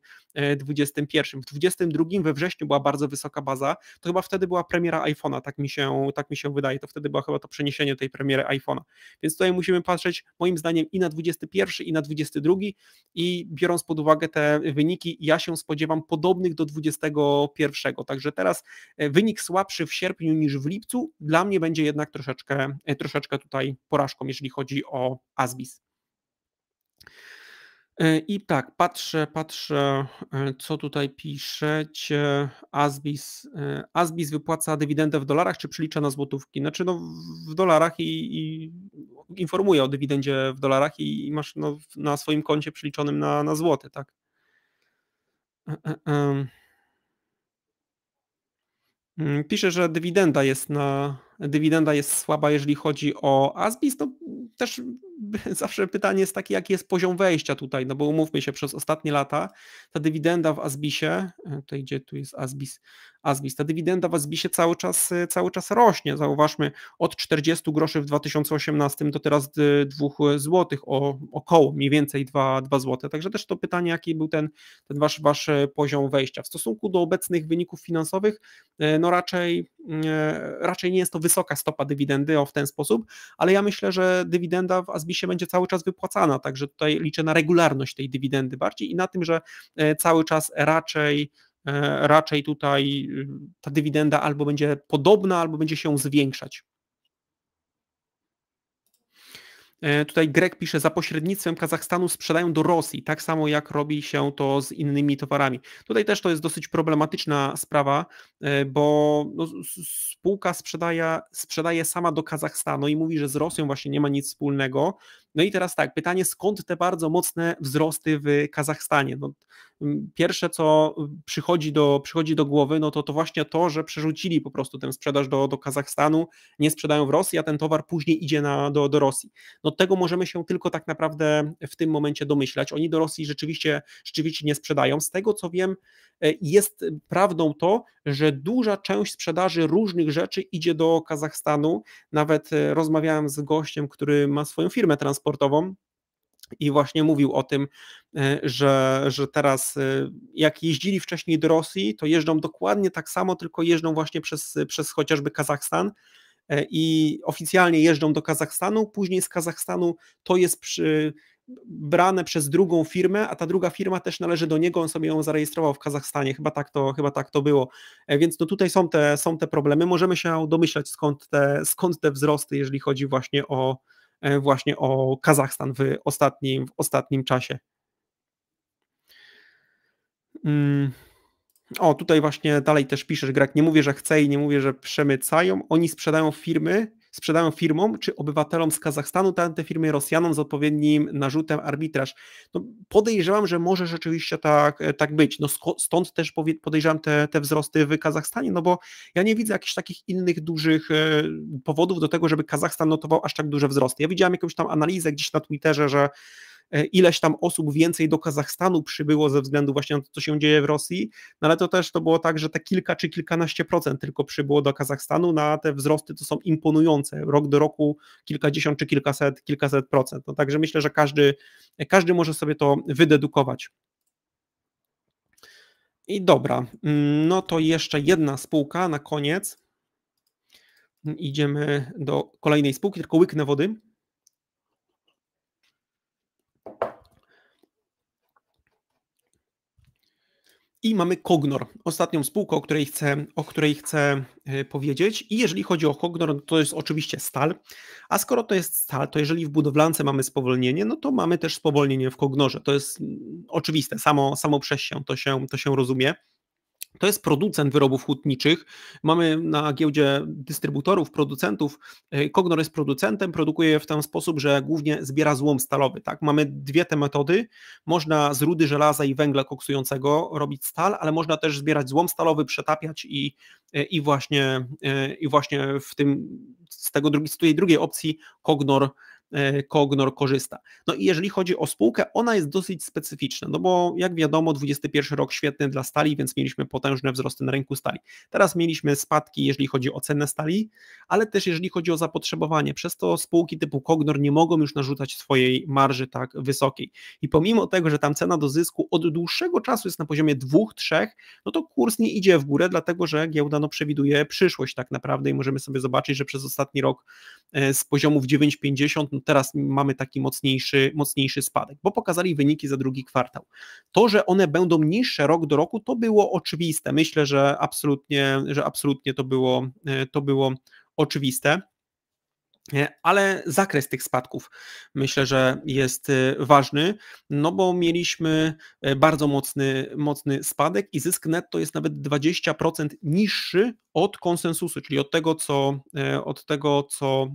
E, w 22 we wrześniu była bardzo wysoka baza, to chyba wtedy była premiera iPhone'a, tak mi się, tak mi się wydaje, to wtedy była chyba to przeniesienie tej premiery iPhone'a. Więc tutaj musimy patrzeć moim zdaniem i na 21 i na 22 i biorąc pod uwagę te wyniki, ja się spodziewam podobnych do 21. Także teraz E, wynik słabszy w sierpniu niż w lipcu dla mnie będzie jednak troszeczkę, e, troszeczkę tutaj porażką, jeżeli chodzi o Asbis. E, I tak, patrzę, patrzę, co tutaj piszecie. Asbis, Asbis wypłaca dywidendę w dolarach, czy przylicza na złotówki? Znaczy, no, w dolarach i, i informuje o dywidendzie w dolarach i, i masz no, na swoim koncie przeliczonym na, na złoty, tak? E, e, e. Mm, pisze, że dywidenda jest na dywidenda jest słaba, jeżeli chodzi o Asbis. No też zawsze pytanie jest takie, jaki jest poziom wejścia tutaj, no bo umówmy się, przez ostatnie lata ta dywidenda w Asbisie, e, tutaj gdzie tu jest Asbis, ASBIS. Ta dywidenda w ASBISie cały czas, y, cały czas rośnie. Zauważmy od 40 groszy w 2018 do teraz 2 y, zł, o około mniej więcej 2, 2 zł. Także też to pytanie, jaki był ten, ten wasz, wasz y, poziom wejścia. W stosunku do obecnych wyników finansowych, no raczej, raczej nie jest to wysoka stopa dywidendy o w ten sposób, ale ja myślę, że dywidenda w ASBISie będzie cały czas wypłacana, także tutaj liczę na regularność tej dywidendy bardziej i na tym, że cały czas raczej E, raczej tutaj y, ta dywidenda albo będzie podobna, albo będzie się zwiększać. E, tutaj Greg pisze, za pośrednictwem Kazachstanu sprzedają do Rosji, tak samo jak robi się to z innymi towarami. Tutaj też to jest dosyć problematyczna sprawa, e, bo no, spółka sprzedaje, sprzedaje sama do Kazachstanu i mówi, że z Rosją właśnie nie ma nic wspólnego. No i teraz tak, pytanie, skąd te bardzo mocne wzrosty w Kazachstanie? No, pierwsze, co y, przychodzi do, przychodzi do głowy, no to to właśnie to, że przerzucili po prostu tę sprzedaż do, do Kazachstanu, nie sprzedają w Rosji, a ten towar później idzie na, do, do Rosji. No tego możemy się tylko tak naprawdę w tym momencie domyślać. Oni do Rosji rzeczywiście, rzeczywiście nie sprzedają. Z tego co wiem, e, jest prawdą to, że duża część sprzedaży różnych rzeczy idzie do Kazachstanu. Nawet e, rozmawiałem z gościem, który ma swoją firmę transportową i właśnie mówił o tym, e, że, że teraz e, jak jeździli wcześniej do Rosji, to jeżdżą dokładnie tak samo, tylko jeżdżą właśnie przez, przez chociażby Kazachstan e, i oficjalnie jeżdżą do Kazachstanu, później z Kazachstanu to jest przy, brane przez drugą firmę, a ta druga firma też należy do niego, on sobie ją zarejestrował w Kazachstanie, chyba tak to, chyba tak to było. Więc no tutaj są te, są te problemy, możemy się domyślać skąd te, skąd te wzrosty, jeżeli chodzi właśnie o, E, właśnie o Kazachstan w ostatnim, w ostatnim czasie. Mm. O, tutaj właśnie dalej też piszesz, Greg, nie mówię, że chce i nie mówię, że przemycają. Oni sprzedają firmy, sprzedają firmom czy obywatelom z Kazachstanu, te firmy Rosjanom z odpowiednim narzutem arbitraż. No podejrzewam, że może rzeczywiście tak, e, tak być. No stąd też podejrzewam te, te wzrosty w Kazachstanie, no bo ja nie widzę jakichś takich innych dużych e, powodów do tego, żeby Kazachstan notował aż tak duże wzrosty. Ja widziałem jakąś tam analizę gdzieś na Twitterze, że E, ileś tam osób więcej do Kazachstanu przybyło ze względu właśnie na to, co się dzieje w Rosji, no ale to też to było tak, że te kilka czy kilkanaście procent tylko przybyło do Kazachstanu, na no, te wzrosty to są imponujące, rok do roku kilkadziesiąt czy kilkaset, kilkaset procent, no także myślę, że każdy, każdy może sobie to wydedukować. I dobra, mm, no to jeszcze jedna spółka na koniec. Idziemy do kolejnej spółki, tylko łyknę wody. I mamy Kognor, ostatnią spółkę, o której chcę, o której chcę e, powiedzieć. I jeżeli chodzi o Kognor, no to jest oczywiście stal. A skoro to jest stal, to jeżeli w budowlance mamy spowolnienie, no to mamy też spowolnienie w Kognorze. To jest mm, oczywiste, samo, samo przez się to, się to się rozumie. To jest producent wyrobów hutniczych. Mamy na giełdzie dystrybutorów, producentów. E, Kognor jest producentem, produkuje je w ten sposób, że głównie zbiera złom stalowy. Tak? Mamy dwie te metody. Można z rudy żelaza i węgla koksującego robić stal, ale można też zbierać złom stalowy, przetapiać i, e, i, właśnie, e, i właśnie w tym z, tego, z tej drugiej opcji Kognor E, Kognor korzysta. No i jeżeli chodzi o spółkę, ona jest dosyć specyficzna, no bo jak wiadomo 21 rok świetny dla stali, więc mieliśmy potężne wzrosty na rynku stali. Teraz mieliśmy spadki, jeżeli chodzi o cenę stali, ale też jeżeli chodzi o zapotrzebowanie. Przez to spółki typu Kognor nie mogą już narzucać swojej marży tak wysokiej. I pomimo tego, że tam cena do zysku od dłuższego czasu jest na poziomie 2-3, no to kurs nie idzie w górę, dlatego że giełda no, przewiduje przyszłość tak naprawdę i możemy sobie zobaczyć, że przez ostatni rok E, z poziomów 9,50, no teraz mamy taki mocniejszy, mocniejszy spadek, bo pokazali wyniki za drugi kwartał. To, że one będą niższe rok do roku, to było oczywiste. Myślę, że absolutnie, że absolutnie to było, e, to było oczywiste. Ale zakres tych spadków myślę, że jest y, ważny, no bo mieliśmy y, bardzo mocny, mocny spadek i zysk netto jest nawet 20% niższy od konsensusu, czyli od tego, co, y, od tego, co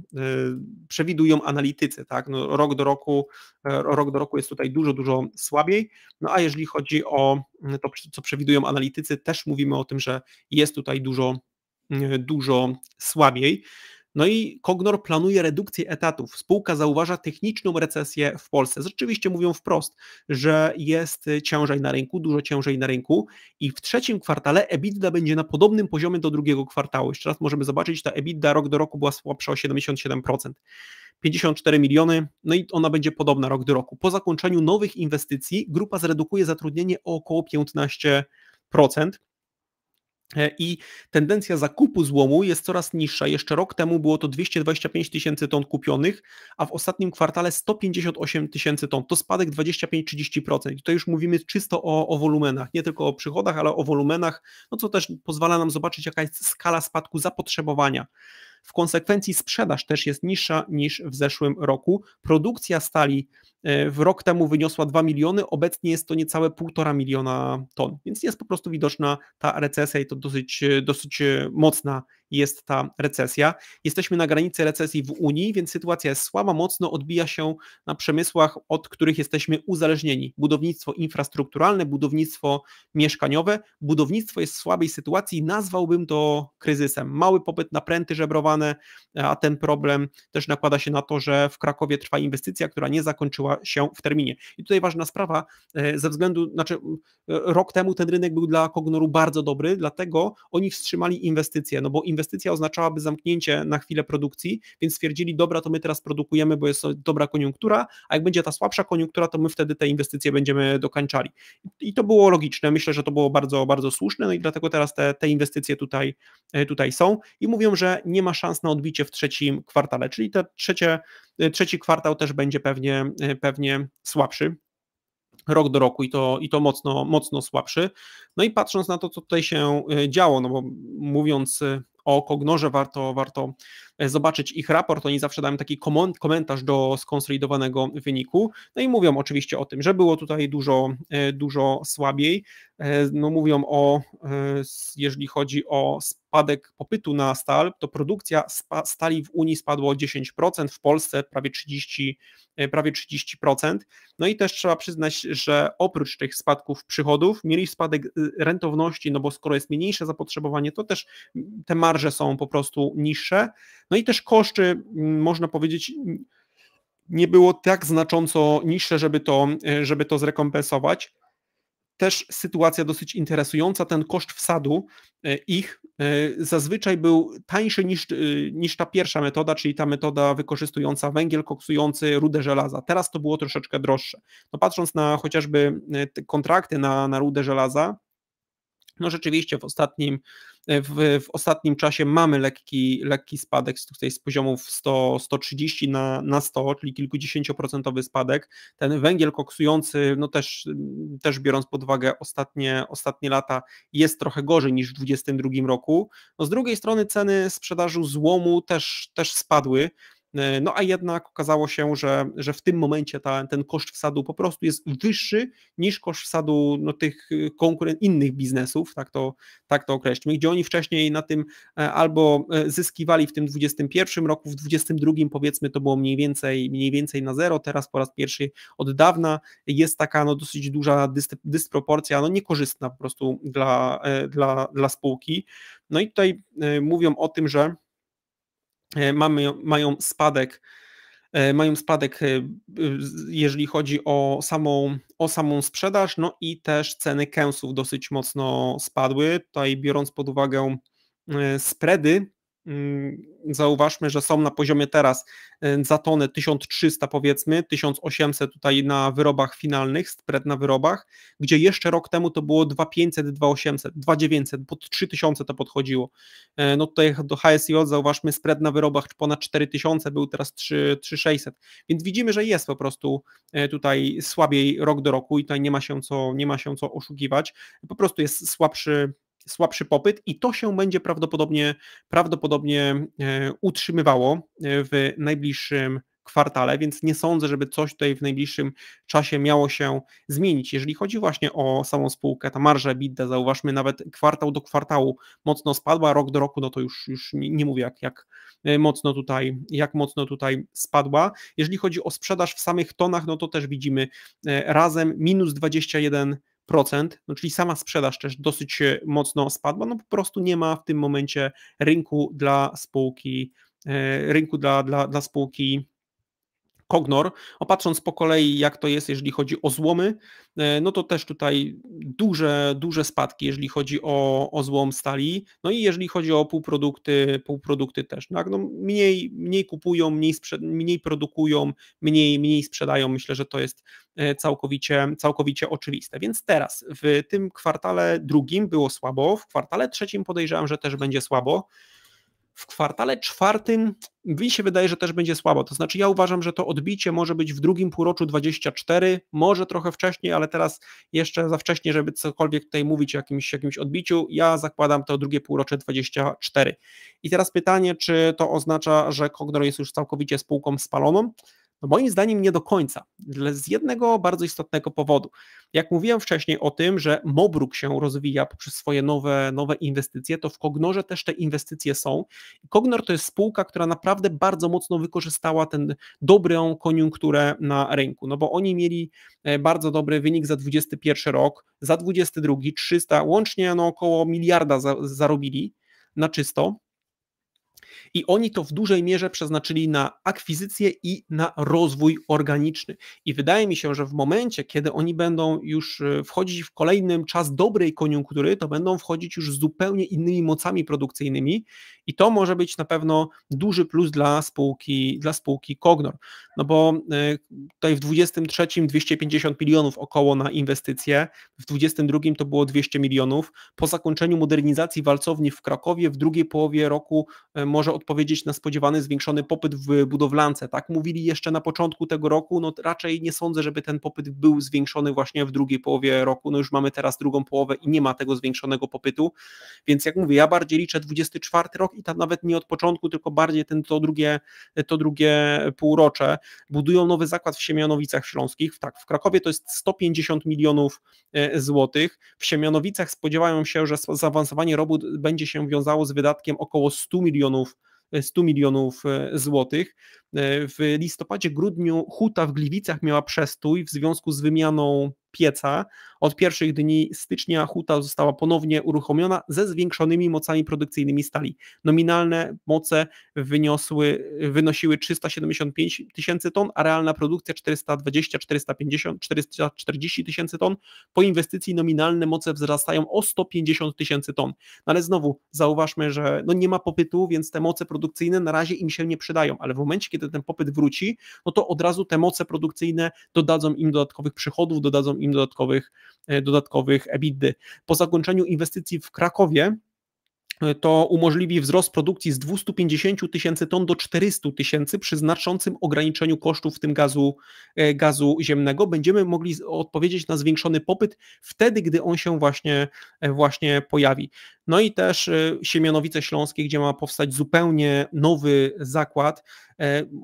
przewidują analitycy. Tak? No, rok, do roku, rok do roku jest tutaj dużo, dużo słabiej. No a jeżeli chodzi o to, co przewidują analitycy, też mówimy o tym, że jest tutaj dużo, dużo słabiej. No i Kognor planuje redukcję etatów. Spółka zauważa techniczną recesję w Polsce. Rzeczywiście mówią wprost, że jest ciężej na rynku, dużo ciężej na rynku i w trzecim kwartale EBITDA będzie na podobnym poziomie do drugiego kwartału. Jeszcze raz możemy zobaczyć, ta EBITDA rok do roku była słabsza o 77%. 54 miliony, no i ona będzie podobna rok do roku. Po zakończeniu nowych inwestycji grupa zredukuje zatrudnienie o około 15%. E, i tendencja zakupu złomu jest coraz niższa. Jeszcze rok temu było to 225 tysięcy ton kupionych, a w ostatnim kwartale 158 tysięcy ton. To spadek 25-30%. I to już mówimy czysto o, o wolumenach, nie tylko o przychodach, ale o wolumenach, no co też pozwala nam zobaczyć, jaka jest skala spadku zapotrzebowania. W konsekwencji sprzedaż też jest niższa niż w zeszłym roku. Produkcja stali e, w rok temu wyniosła 2 miliony, obecnie jest to niecałe 1,5 miliona ton, więc jest po prostu widoczna ta recesja i to dosyć, e, dosyć e, mocna jest ta recesja. Jesteśmy na granicy recesji w Unii, więc sytuacja jest słaba, mocno odbija się na przemysłach, od których jesteśmy uzależnieni. Budownictwo infrastrukturalne, budownictwo mieszkaniowe. Budownictwo jest w słabej sytuacji, nazwałbym to kryzysem. Mały popyt na pręty żebrowane, a ten problem też nakłada się na to, że w Krakowie trwa inwestycja, która nie zakończyła się w terminie. I tutaj ważna sprawa, e, ze względu, znaczy e, rok temu ten rynek był dla Kognoru bardzo dobry, dlatego oni wstrzymali inwestycje, no bo inwestycje inwestycja oznaczałaby zamknięcie na chwilę produkcji, więc stwierdzili, dobra, to my teraz produkujemy, bo jest dobra koniunktura, a jak będzie ta słabsza koniunktura, to my wtedy te inwestycje będziemy dokańczali. I to było logiczne, myślę, że to było bardzo, bardzo słuszne, no i dlatego teraz te, te inwestycje tutaj, e, tutaj są i mówią, że nie ma szans na odbicie w trzecim kwartale, czyli te trzecie, e, trzeci kwartał też będzie pewnie, e, pewnie słabszy rok do roku i to, i to mocno, mocno słabszy. No i patrząc na to, co tutaj się działo, no bo mówiąc o Kognorze warto, warto E, zobaczyć ich raport, oni zawsze dają taki komentarz do skonsolidowanego wyniku, no i mówią oczywiście o tym, że było tutaj dużo, e, dużo słabiej, e, no mówią o, jeżeli chodzi o spadek popytu na stal, to produkcja stali w Unii spadła o 10%, w Polsce prawie 30%, prawie 30%. No i też trzeba przyznać, że oprócz tych spadków przychodów mieli spadek y, rentowności, no bo skoro jest mniejsze zapotrzebowanie, to też te marże są po prostu niższe. No i też koszty, mm, można powiedzieć, nie było tak znacząco niższe, żeby to, e, żeby to zrekompensować. Też sytuacja dosyć interesująca, ten koszt wsadu e, ich e, zazwyczaj był tańszy niż, niż ta pierwsza metoda, czyli ta metoda wykorzystująca węgiel koksujący, rudę żelaza. Teraz to było troszeczkę droższe. No patrząc na chociażby kontrakty na, na rudę żelaza, no rzeczywiście w ostatnim, e, w, w, ostatnim czasie mamy lekki, lekki spadek tutaj z poziomów 100, 130 na, na 100, czyli kilkudziesięcioprocentowy spadek. Ten węgiel koksujący, no też, też biorąc pod uwagę ostatnie, ostatnie lata, jest trochę gorzej niż w 2022 roku. No z drugiej strony ceny sprzedaży złomu też, też spadły. E, no a jednak okazało się, że, że w tym momencie ta, ten koszt wsadu po prostu jest wyższy niż koszt wsadu no, tych y, konkurent, innych biznesów, tak to, tak to określmy, gdzie oni wcześniej na tym e, albo e, zyskiwali w tym 21 roku, w 22 powiedzmy to było mniej więcej, mniej więcej na zero, teraz po raz pierwszy od dawna jest taka no, dosyć duża dysproporcja, no niekorzystna po prostu dla, dla, dla spółki. No i tutaj mówią o tym, że E, mamy, mają spadek e, mają spadek, e, jeżeli chodzi o samą, o samą sprzedaż, no i też ceny kęsów dosyć mocno spadły. Tutaj biorąc pod uwagę spredy, Mm, zauważmy, że są na poziomie teraz y, za tonę 1300 powiedzmy, 1800 tutaj na wyrobach finalnych, spread na wyrobach, gdzie jeszcze rok temu to było 2500, 2800, 2900, pod 3000 to podchodziło. Y, no tutaj do HSIO zauważmy spread na wyrobach ponad 4000, był teraz 3600, więc widzimy, że jest po prostu y, tutaj słabiej rok do roku i tutaj nie ma się co, nie ma się co oszukiwać, po prostu jest słabszy słabszy popyt i to się będzie prawdopodobnie, prawdopodobnie e, utrzymywało e, w najbliższym kwartale, więc nie sądzę, żeby coś tutaj w najbliższym czasie miało się zmienić. Jeżeli chodzi właśnie o samą spółkę, ta marża bidda, zauważmy, nawet kwartał do kwartału mocno spadła, rok do roku, no to już, już nie mówię jak, jak e, mocno tutaj, jak mocno tutaj spadła. Jeżeli chodzi o sprzedaż w samych tonach, no to też widzimy razem minus 21 no czyli sama sprzedaż też dosyć e, mocno spadła, no po prostu nie ma w tym momencie rynku dla spółki, e, rynku dla, dla, dla spółki Kognor, opatrząc po kolei jak to jest, jeżeli chodzi o złomy, e, no to też tutaj duże, duże spadki, jeżeli chodzi o, o złom stali, no i jeżeli chodzi o półprodukty, półprodukty też, tak? no mniej, mniej kupują, mniej, mniej produkują, mniej, mniej sprzedają, myślę, że to jest e, całkowicie, całkowicie oczywiste. Więc teraz w tym kwartale drugim było słabo, w kwartale trzecim podejrzewam, że też będzie słabo, w kwartale czwartym mi się wydaje, że też będzie słabo. To znaczy, ja uważam, że to odbicie może być w drugim półroczu 24, może trochę wcześniej, ale teraz jeszcze za wcześnie, żeby cokolwiek tutaj mówić o jakimś, jakimś odbiciu. Ja zakładam to drugie półrocze 24. I teraz pytanie, czy to oznacza, że Kogdor jest już całkowicie spółką spaloną? No moim zdaniem nie do końca, z jednego bardzo istotnego powodu. Jak mówiłem wcześniej o tym, że Mobruk się rozwija poprzez swoje nowe, nowe inwestycje, to w Kognorze też te inwestycje są. Kognor to jest spółka, która naprawdę bardzo mocno wykorzystała tę dobrą koniunkturę na rynku, no bo oni mieli e, bardzo dobry wynik za 21 rok, za 22 300, łącznie no około miliarda za, zarobili na czysto i oni to w dużej mierze przeznaczyli na akwizycję i na rozwój organiczny. I wydaje mi się, że w momencie, kiedy oni będą już e, wchodzić w kolejny czas dobrej koniunktury, to będą wchodzić już z zupełnie innymi mocami produkcyjnymi i to może być na pewno duży plus dla spółki, dla spółki Cognor, no bo e, tutaj w 23 250 milionów około na inwestycje, w 22 to było 200 milionów. Po zakończeniu modernizacji walcowni w Krakowie w drugiej połowie roku e, może odpowiedzieć na spodziewany zwiększony popyt w budowlance. Tak mówili jeszcze na początku tego roku, no raczej nie sądzę, żeby ten popyt był zwiększony właśnie w drugiej połowie roku. No już mamy teraz drugą połowę i nie ma tego zwiększonego popytu. Więc jak mówię, ja bardziej liczę 24 rok rok i tam nawet nie od początku, tylko bardziej ten, to, drugie, to drugie półrocze. Budują nowy zakład w Siemianowicach Śląskich. Tak, w Krakowie to jest 150 milionów e, złotych. W Siemianowicach spodziewają się, że zaawansowanie robót będzie się wiązało z wydatkiem około 100 milionów 100 e, milionów e, złotych. W listopadzie, grudniu huta w Gliwicach miała przestój w związku z wymianą pieca. Od pierwszych dni stycznia huta została ponownie uruchomiona ze zwiększonymi mocami produkcyjnymi stali. Nominalne moce wyniosły, wynosiły 375 tysięcy ton, a realna produkcja 420, 450, 440 tysięcy ton. Po inwestycji nominalne moce wzrastają o 150 tysięcy ton. No ale znowu zauważmy, że no nie ma popytu, więc te moce produkcyjne na razie im się nie przydają, ale w momencie, kiedy ten popyt wróci, no to od razu te moce produkcyjne dodadzą im dodatkowych przychodów, dodadzą im dodatkowych E, dodatkowych EBITD. Y. Po zakończeniu inwestycji w Krakowie to umożliwi wzrost produkcji z 250 tysięcy ton do 400 tysięcy przy znaczącym ograniczeniu kosztów w tym gazu, e, gazu ziemnego. Będziemy mogli odpowiedzieć na zwiększony popyt wtedy, gdy on się właśnie, e, właśnie pojawi. No i też e, Siemianowice Śląskie, gdzie ma powstać zupełnie nowy zakład,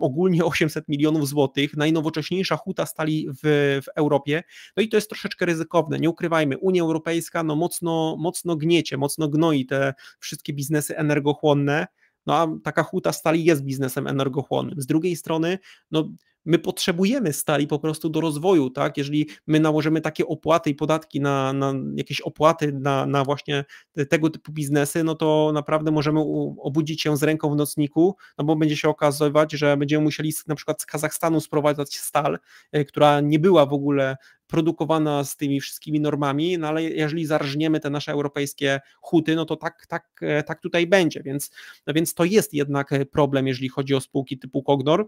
ogólnie 800 milionów złotych, najnowocześniejsza huta stali w, w Europie. No i to jest troszeczkę ryzykowne, nie ukrywajmy. Unia Europejska no mocno, mocno gniecie, mocno gnoi te wszystkie biznesy energochłonne, no a taka huta stali jest biznesem energochłonnym. Z drugiej strony, no my potrzebujemy stali po prostu do rozwoju, tak? Jeżeli my nałożymy takie opłaty i podatki na, na jakieś opłaty na, na właśnie tego typu biznesy, no to naprawdę możemy obudzić się z ręką w nocniku, no bo będzie się okazywać, że będziemy musieli na przykład z Kazachstanu sprowadzać stal, e, która nie była w ogóle produkowana z tymi wszystkimi normami, no ale jeżeli zarżniemy te nasze europejskie huty, no to tak, tak, e, tak tutaj będzie, więc, no więc to jest jednak e, problem, jeżeli chodzi o spółki typu Cognor.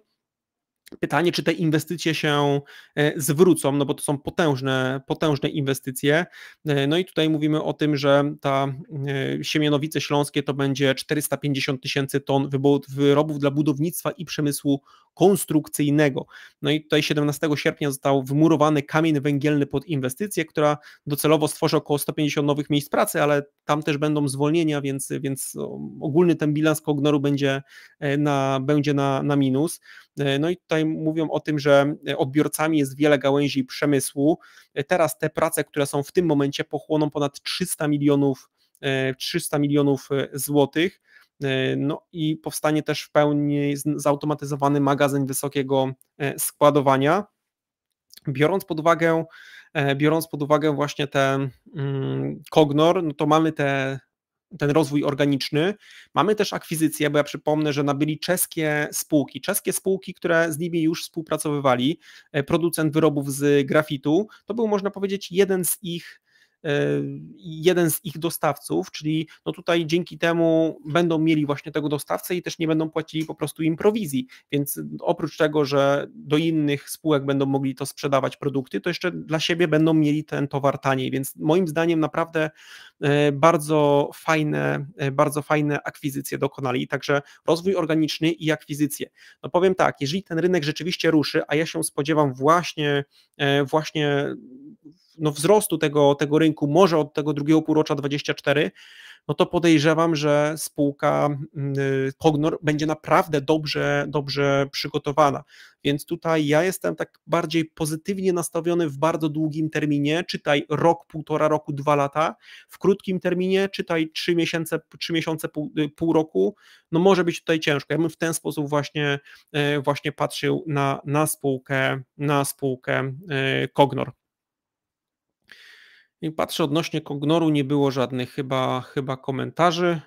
Pytanie, czy te inwestycje się e, zwrócą, no bo to są potężne, potężne inwestycje. E, no i tutaj mówimy o tym, że ta e, Siemianowice Śląskie to będzie 450 tysięcy ton wyrobów dla budownictwa i przemysłu konstrukcyjnego. No i tutaj 17 sierpnia został wmurowany kamień węgielny pod inwestycję, która docelowo stworzy około 150 nowych miejsc pracy, ale tam też będą zwolnienia, więc, więc ogólny ten bilans Kognoru będzie na, będzie na, na minus. No i tutaj mówią o tym, że odbiorcami jest wiele gałęzi przemysłu. Teraz te prace, które są w tym momencie, pochłoną ponad 300 milionów, 300 e, milionów e, złotych. E, no i powstanie też w pełni zautomatyzowany magazyn wysokiego składowania. Biorąc pod uwagę, biorąc pod uwagę właśnie te mm, Cognor, no to mamy te ten rozwój organiczny. Mamy też akwizycje, bo ja przypomnę, że nabyli czeskie spółki, czeskie spółki, które z nimi już współpracowywali. E, producent wyrobów z grafitu to był, można powiedzieć, jeden z ich jeden z ich dostawców, czyli no tutaj dzięki temu będą mieli właśnie tego dostawcę i też nie będą płacili po prostu im prowizji, więc oprócz tego, że do innych spółek będą mogli to sprzedawać produkty, to jeszcze dla siebie będą mieli ten towar taniej, więc moim zdaniem naprawdę e, bardzo fajne, e, bardzo fajne akwizycje dokonali, także rozwój organiczny i akwizycje. No powiem tak, jeżeli ten rynek rzeczywiście ruszy, a ja się spodziewam właśnie, e, właśnie no, wzrostu tego, tego rynku, może od tego drugiego półrocza 24, no to podejrzewam, że spółka mm, y, Cognor będzie naprawdę dobrze, dobrze przygotowana. Więc tutaj ja jestem tak bardziej pozytywnie nastawiony w bardzo długim terminie, czytaj rok, półtora roku, dwa lata, w krótkim terminie, czytaj trzy miesiące, trzy miesiące pół, y, pół roku, no może być tutaj ciężko. Ja bym w ten sposób właśnie, y, właśnie patrzył na, na spółkę, na spółkę Cognor. I patrzę odnośnie Kognoru, nie było żadnych chyba, chyba komentarzy.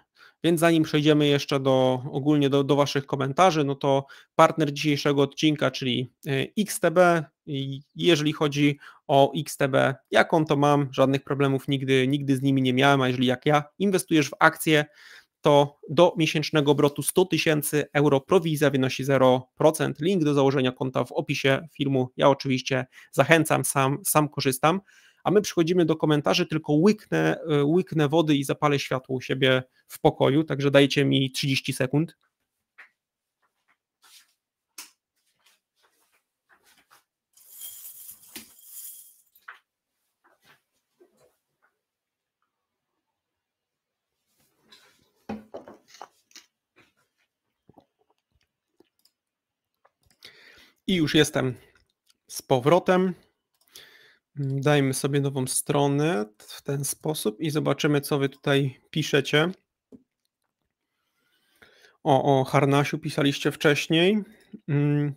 Więc zanim przejdziemy jeszcze do ogólnie do, do Waszych komentarzy, no to partner dzisiejszego odcinka, czyli e, XTB. Jeżeli chodzi o XTB, jaką to mam, żadnych problemów nigdy, nigdy z nimi nie miałem, a jeżeli jak ja inwestujesz w akcje, to do miesięcznego obrotu 100 tysięcy euro prowizja wynosi 0%. Link do założenia konta w opisie filmu. Ja oczywiście zachęcam, sam, sam korzystam a my przychodzimy do komentarzy, tylko łyknę, e, łyknę wody i zapalę światło u siebie w pokoju, także dajcie mi 30 sekund. I już jestem z powrotem. Dajmy sobie nową stronę w ten sposób i zobaczymy, co wy tutaj piszecie. O, o harnasiu pisaliście wcześniej. Mm,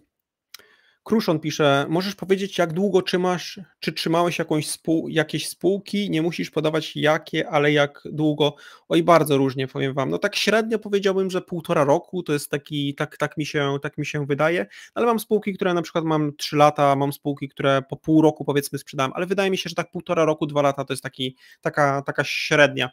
Kruszon pisze, możesz powiedzieć, jak długo trzymasz, czy trzymałeś jakąś spół, jakieś spółki, nie musisz podawać jakie, ale jak długo. Oj, bardzo różnie powiem wam. No tak średnio powiedziałbym, że półtora roku to jest taki, tak, tak, mi, się, tak mi się wydaje, no ale mam spółki, które na przykład mam 3 lata, mam spółki, które po pół roku powiedzmy sprzedam, ale wydaje mi się, że tak półtora roku, dwa lata to jest taki, taka, taka średnia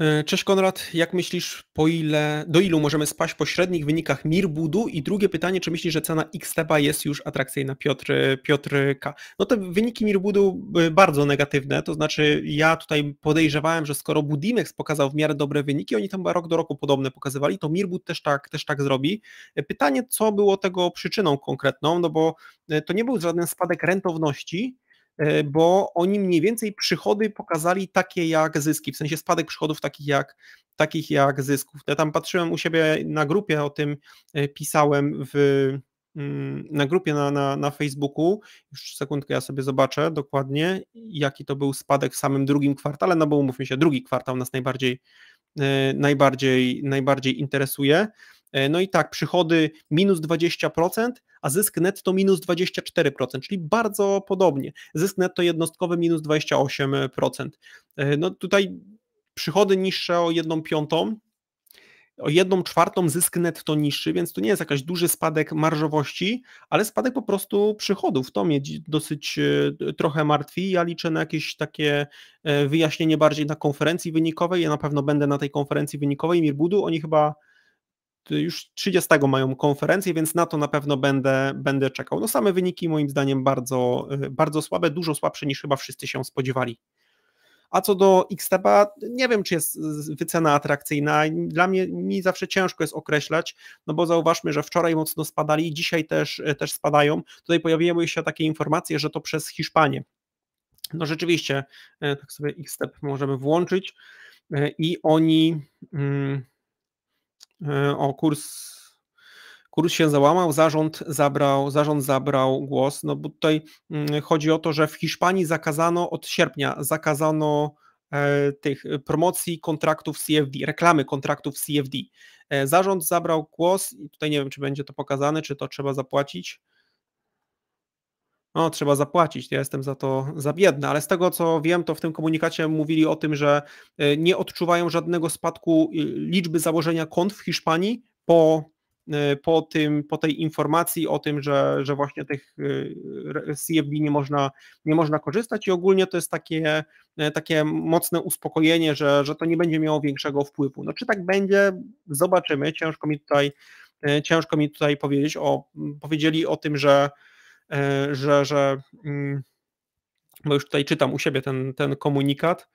E, cześć Konrad, jak myślisz, po ile, do ilu możemy spaść po średnich wynikach Mirbudu? I drugie pytanie, czy myślisz, że cena Xteba jest już atrakcyjna Piotr, Piotr K? No te wyniki Mirbudu e, bardzo negatywne, to znaczy ja tutaj podejrzewałem, że skoro Budimex pokazał w miarę dobre wyniki, oni tam rok do roku podobne pokazywali, to Mirbud też tak, też tak zrobi. E, pytanie, co było tego przyczyną konkretną, no bo to nie był żaden spadek rentowności, E, bo oni mniej więcej przychody pokazali takie jak zyski, w sensie spadek przychodów takich jak, takich jak zysków. Ja tam patrzyłem u siebie na grupie, o tym e, pisałem w, mm, na grupie na, na, na Facebooku. Już sekundkę ja sobie zobaczę dokładnie, jaki to był spadek w samym drugim kwartale, no bo umówmy się, drugi kwartał nas najbardziej, e, najbardziej, najbardziej interesuje. No i tak, przychody minus 20%, a zysk netto minus 24%, czyli bardzo podobnie. Zysk netto jednostkowy minus 28%. E, no tutaj przychody niższe o jedną piątą, o jedną czwartą zysk netto niższy, więc to nie jest jakiś duży spadek marżowości, ale spadek po prostu przychodów. To mnie dosyć e, trochę martwi. Ja liczę na jakieś takie e, wyjaśnienie bardziej na konferencji wynikowej. Ja na pewno będę na tej konferencji wynikowej. Mirbudu, oni chyba już 30 mają konferencję, więc na to na pewno będę, będę czekał. No same wyniki moim zdaniem bardzo, y, bardzo słabe, dużo słabsze niż chyba wszyscy się spodziewali. A co do Xtepa, nie wiem, czy jest wycena atrakcyjna. Dla mnie mi zawsze ciężko jest określać, no bo zauważmy, że wczoraj mocno spadali i dzisiaj też, y, też spadają. Tutaj pojawiły się takie informacje, że to przez Hiszpanię. No rzeczywiście, y, tak sobie Xtep możemy włączyć i oni. Mm, E, o kurs kurs się załamał, zarząd zabrał, zarząd zabrał głos, no bo tutaj mm, chodzi o to, że w Hiszpanii zakazano od sierpnia, zakazano e, tych promocji kontraktów CFD, reklamy kontraktów CFD. E, zarząd zabrał głos i tutaj nie wiem, czy będzie to pokazane, czy to trzeba zapłacić no, trzeba zapłacić, ja jestem za to za biedny, ale z tego co wiem, to w tym komunikacie mówili o tym, że e, nie odczuwają żadnego spadku e, liczby założenia kont w Hiszpanii po, e, po, tym, po tej informacji o tym, że, że właśnie tych CFD nie można, nie można korzystać i ogólnie to jest takie, takie mocne uspokojenie, że, że to nie będzie miało większego wpływu. No czy tak będzie, zobaczymy, ciężko mi tutaj ciężko mi tutaj powiedzieć. O, powiedzieli o tym, że E, że, że mm, bo już tutaj czytam u siebie ten, ten komunikat,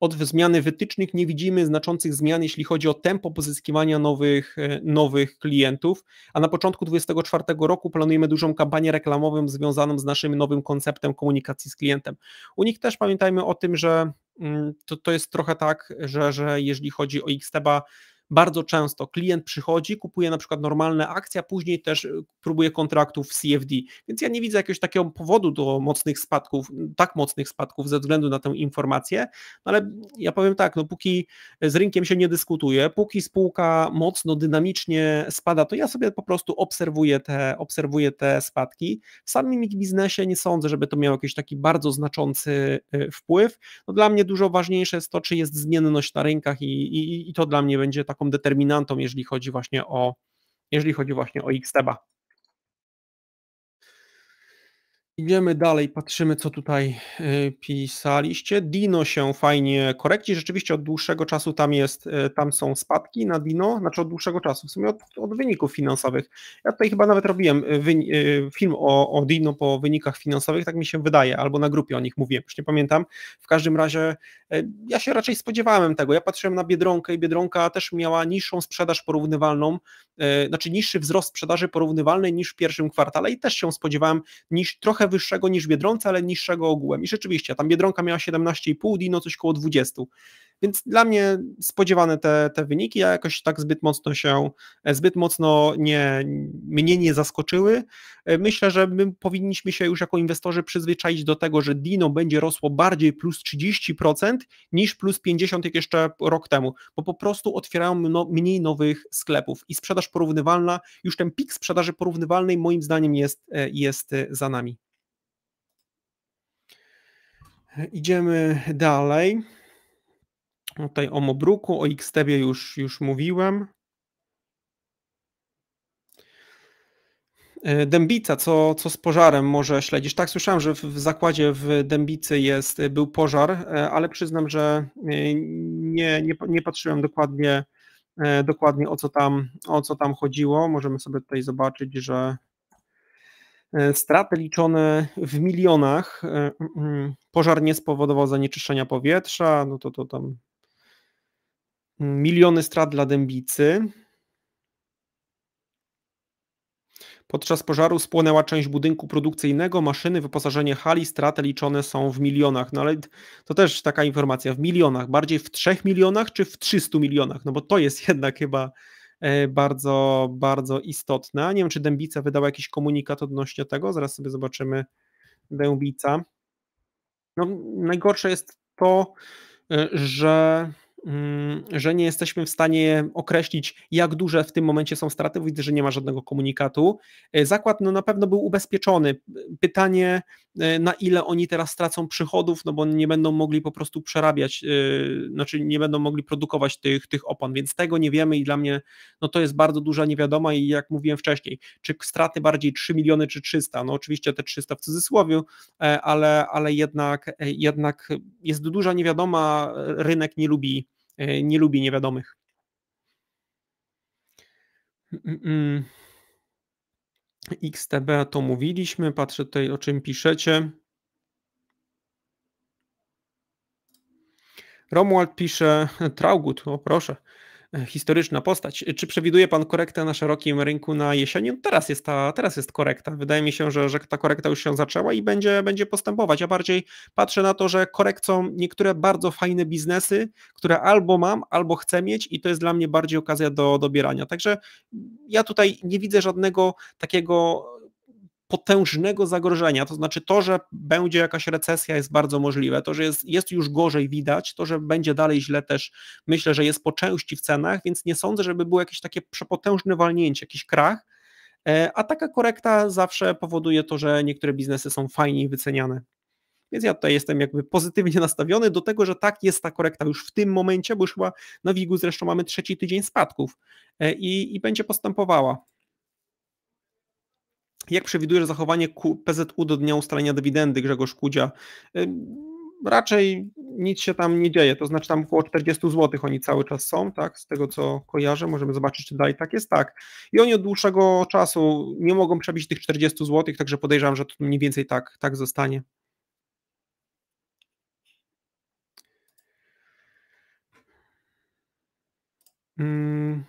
od zmiany wytycznych nie widzimy znaczących zmian, jeśli chodzi o tempo pozyskiwania nowych, e, nowych klientów, a na początku 2024 roku planujemy dużą kampanię reklamową związaną z naszym nowym konceptem komunikacji z klientem. U nich też pamiętajmy o tym, że mm, to, to jest trochę tak, że, że jeżeli chodzi o Xteba, bardzo często klient przychodzi, kupuje na przykład normalne akcje, a później też y, próbuje kontraktów CFD. Więc ja nie widzę jakiegoś takiego powodu do mocnych spadków, tak mocnych spadków ze względu na tę informację, no ale ja powiem tak, no póki z rynkiem się nie dyskutuje, póki spółka mocno, dynamicznie spada, to ja sobie po prostu obserwuję te, obserwuję te spadki. W samym ich biznesie nie sądzę, żeby to miało jakiś taki bardzo znaczący y, wpływ. No dla mnie dużo ważniejsze jest to, czy jest zmienność na rynkach i, i, i to dla mnie będzie tak taką determinantą, jeżeli chodzi właśnie o, jeżeli chodzi właśnie o Xteba. Idziemy dalej, patrzymy, co tutaj y, pisaliście. Dino się fajnie korekci. Rzeczywiście od dłuższego czasu tam jest, y, tam są spadki na Dino, znaczy od dłuższego czasu, w sumie od, od wyników finansowych. Ja tutaj chyba nawet robiłem y, film o, o, Dino po wynikach finansowych, tak mi się wydaje, albo na grupie o nich mówiłem, już nie pamiętam. W każdym razie ja się raczej spodziewałem tego. Ja patrzyłem na Biedronkę i Biedronka też miała niższą sprzedaż porównywalną, znaczy niższy wzrost sprzedaży porównywalnej niż w pierwszym kwartale i też się spodziewałem niż trochę wyższego niż Biedronca, ale niższego ogółem. I rzeczywiście, tam Biedronka miała 17,5, Dino coś koło 20. Więc dla mnie spodziewane te, te wyniki, a jakoś tak zbyt mocno się, zbyt mocno nie, mnie nie zaskoczyły. Myślę, że my powinniśmy się już jako inwestorzy przyzwyczaić do tego, że Dino będzie rosło bardziej plus 30% niż plus 50% jak jeszcze rok temu, bo po prostu otwierają no, mniej nowych sklepów i sprzedaż porównywalna, już ten pik sprzedaży porównywalnej moim zdaniem jest, jest za nami. Idziemy dalej. Tutaj o Mobruku, o Xtebie już, już mówiłem. E, Dębica, co, co z pożarem może śledzisz? Tak, słyszałem, że w zakładzie w Dębicy jest, e, był pożar, e, ale przyznam, że nie, nie, nie patrzyłem dokładnie, dokładnie o, co tam, o co tam chodziło. Możemy sobie tutaj zobaczyć, że E, straty liczone w milionach. E, pożar nie spowodował zanieczyszczenia powietrza, no to, to tam miliony strat dla dębicy. Podczas pożaru spłonęła część budynku produkcyjnego, maszyny, wyposażenie hali, straty liczone są w milionach. No ale to też taka informacja, w milionach, bardziej w trzech milionach czy w 300 milionach? No bo to jest jednak chyba E, bardzo, bardzo istotne Nie wiem, czy Dębica wydała jakiś komunikat odnośnie tego, zaraz sobie zobaczymy. Dębica. No, najgorsze jest to, e, że Mm, że nie jesteśmy w stanie określić, jak duże w tym momencie są straty. Widzę, że nie ma żadnego komunikatu. E, zakład no, na pewno był ubezpieczony. E, pytanie, e, na ile oni teraz stracą przychodów, no bo nie będą mogli po prostu przerabiać, znaczy nie będą mogli produkować tych, tych opon, więc tego nie wiemy i dla mnie no, to jest bardzo duża niewiadoma i jak mówiłem wcześniej, czy straty bardziej 3 miliony czy 300, no oczywiście te 300 w cudzysłowie, ale, ale jednak, jednak jest duża niewiadoma, rynek nie lubi E, nie lubi niewiadomych. XTB to mówiliśmy, patrzę tutaj o czym piszecie. Romuald pisze, Traugut, o proszę, historyczna postać. Czy przewiduje Pan korektę na szerokim rynku na jesieni? No teraz, jest ta, teraz jest korekta. Wydaje mi się, że, że ta korekta już się zaczęła i będzie, będzie postępować. Ja bardziej patrzę na to, że korekcją niektóre bardzo fajne biznesy, które albo mam, albo chcę mieć i to jest dla mnie bardziej okazja do dobierania. Także ja tutaj nie widzę żadnego takiego potężnego zagrożenia, to znaczy to, że będzie jakaś recesja jest bardzo możliwe, to, że jest, jest już gorzej widać, to, że będzie dalej źle też myślę, że jest po części w cenach, więc nie sądzę, żeby było jakieś takie przepotężne walnięcie, jakiś krach, e, a taka korekta zawsze powoduje to, że niektóre biznesy są fajniej wyceniane. Więc ja tutaj jestem jakby pozytywnie nastawiony do tego, że tak jest ta korekta już w tym momencie, bo już chyba na WIG-u zresztą mamy trzeci tydzień spadków e, i, i będzie postępowała. Jak przewidujesz zachowanie PZU do dnia ustalenia dywidendy Grzegorz Kudzia? Raczej nic się tam nie dzieje, to znaczy tam około 40 zł oni cały czas są, tak? Z tego co kojarzę, możemy zobaczyć, czy dalej tak jest, tak. I oni od dłuższego czasu nie mogą przebić tych 40 zł, także podejrzewam, że to mniej więcej tak, tak zostanie. Hmm.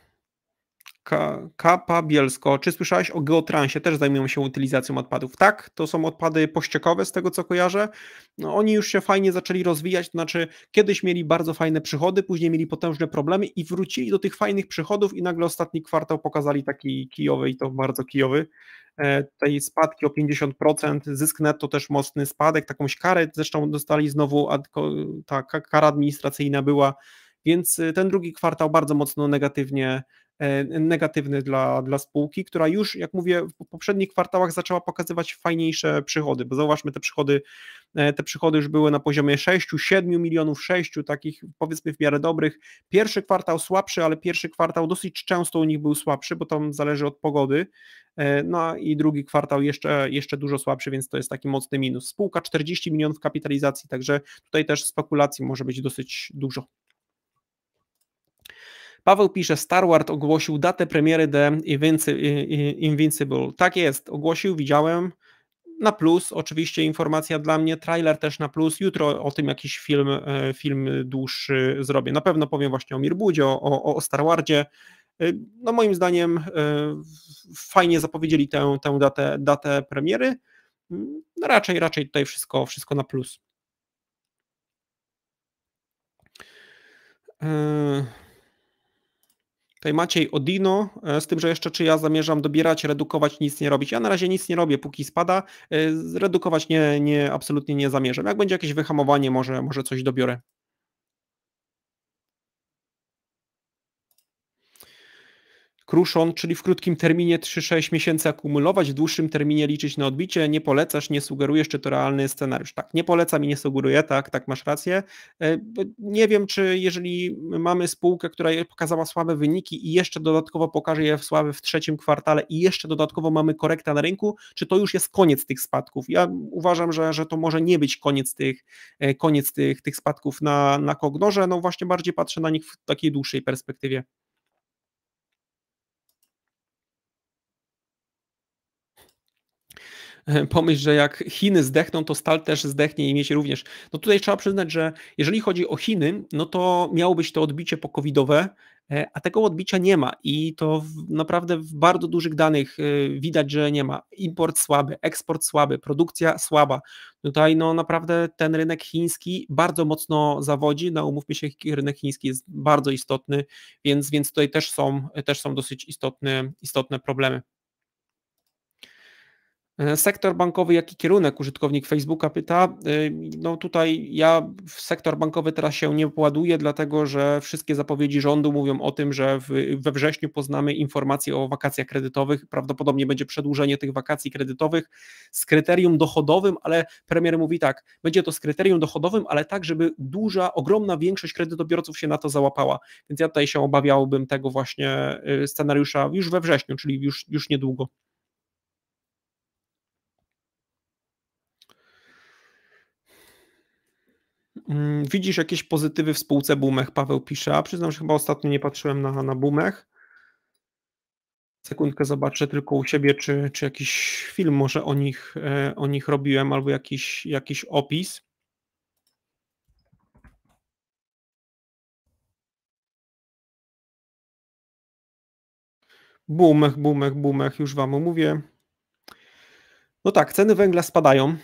Kapa Bielsko, czy słyszałeś o geotransie? Też zajmują się utylizacją odpadów. Tak, to są odpady pościekowe, z tego co kojarzę. No, oni już się fajnie zaczęli rozwijać, to znaczy kiedyś mieli bardzo fajne przychody, później mieli potężne problemy i wrócili do tych fajnych przychodów i nagle ostatni kwartał pokazali taki kijowy i to bardzo kijowy. E, tej spadki o 50%, zysk netto też mocny spadek, taką karę zresztą dostali znowu, ta kara administracyjna była więc y, ten drugi kwartał bardzo mocno negatywnie E, negatywny dla, dla spółki, która już, jak mówię, w poprzednich kwartałach zaczęła pokazywać fajniejsze przychody, bo zauważmy, te przychody, e, te przychody już były na poziomie 6, 7 milionów, 6 takich powiedzmy w miarę dobrych. Pierwszy kwartał słabszy, ale pierwszy kwartał dosyć często u nich był słabszy, bo tam zależy od pogody. E, no i drugi kwartał jeszcze, jeszcze dużo słabszy, więc to jest taki mocny minus. Spółka 40 milionów kapitalizacji, także tutaj też spekulacji może być dosyć dużo. Paweł pisze, Star Wars ogłosił datę premiery The Invincible. Tak jest, ogłosił, widziałem. Na plus, oczywiście informacja dla mnie, trailer też na plus. Jutro o tym jakiś film, e, film dłuższy zrobię. Na pewno powiem właśnie o Mirbudzie, o, o, o Star Warsie. E, no moim zdaniem e, fajnie zapowiedzieli tę, tę datę, datę premiery. No raczej, raczej tutaj wszystko, wszystko na plus. Tutaj Maciej Odino, e, z tym, że jeszcze czy ja zamierzam dobierać, redukować, nic nie robić. Ja na razie nic nie robię, póki spada. E, redukować nie, nie absolutnie nie zamierzam. Jak będzie jakieś wyhamowanie, może, może coś dobiorę. kruszon, czyli w krótkim terminie 3-6 miesięcy akumulować, w dłuższym terminie liczyć na odbicie, nie polecasz, nie sugerujesz, czy to realny scenariusz. Tak, nie polecam i nie sugeruję, tak, tak masz rację. E, nie wiem, czy jeżeli mamy spółkę, która pokazała słabe wyniki i jeszcze dodatkowo pokaże je słabe w trzecim kwartale i jeszcze dodatkowo mamy korektę na rynku, czy to już jest koniec tych spadków? Ja uważam, że, że to może nie być koniec tych, e, koniec tych, tych spadków na, na Kognorze, no właśnie bardziej patrzę na nich w takiej dłuższej perspektywie. E, pomyśl, że jak Chiny zdechną, to stal też zdechnie i mieć również. No tutaj trzeba przyznać, że jeżeli chodzi o Chiny, no to miało być to odbicie pokowidowe, e, a tego odbicia nie ma i to naprawdę w bardzo dużych danych e, widać, że nie ma. Import słaby, eksport słaby, produkcja słaba. Tutaj no naprawdę ten rynek chiński bardzo mocno zawodzi, no umówmy się, rynek chiński jest bardzo istotny, więc, więc tutaj też są, też są dosyć istotne, istotne problemy. E, sektor bankowy, jaki kierunek? Użytkownik Facebooka pyta. E, no tutaj ja w sektor bankowy teraz się nie właduję, dlatego że wszystkie zapowiedzi rządu mówią o tym, że we wrześniu poznamy informacje o wakacjach kredytowych. Prawdopodobnie będzie przedłużenie tych wakacji kredytowych z kryterium dochodowym, ale premier mówi tak, będzie to z kryterium dochodowym, ale tak, żeby duża, ogromna większość kredytobiorców się na to załapała. Więc ja tutaj się obawiałbym tego właśnie e, scenariusza już we wrześniu, czyli już, już niedługo. Mm, widzisz jakieś pozytywy w spółce Bumech, Paweł pisze, a przyznam, że chyba ostatnio nie patrzyłem na, na Bumech. Sekundkę zobaczę tylko u siebie, czy, czy jakiś film może o nich, e, o nich robiłem, albo jakiś, jakiś opis. Bumech, bumech, bumech, już wam mówię. No tak, ceny węgla spadają.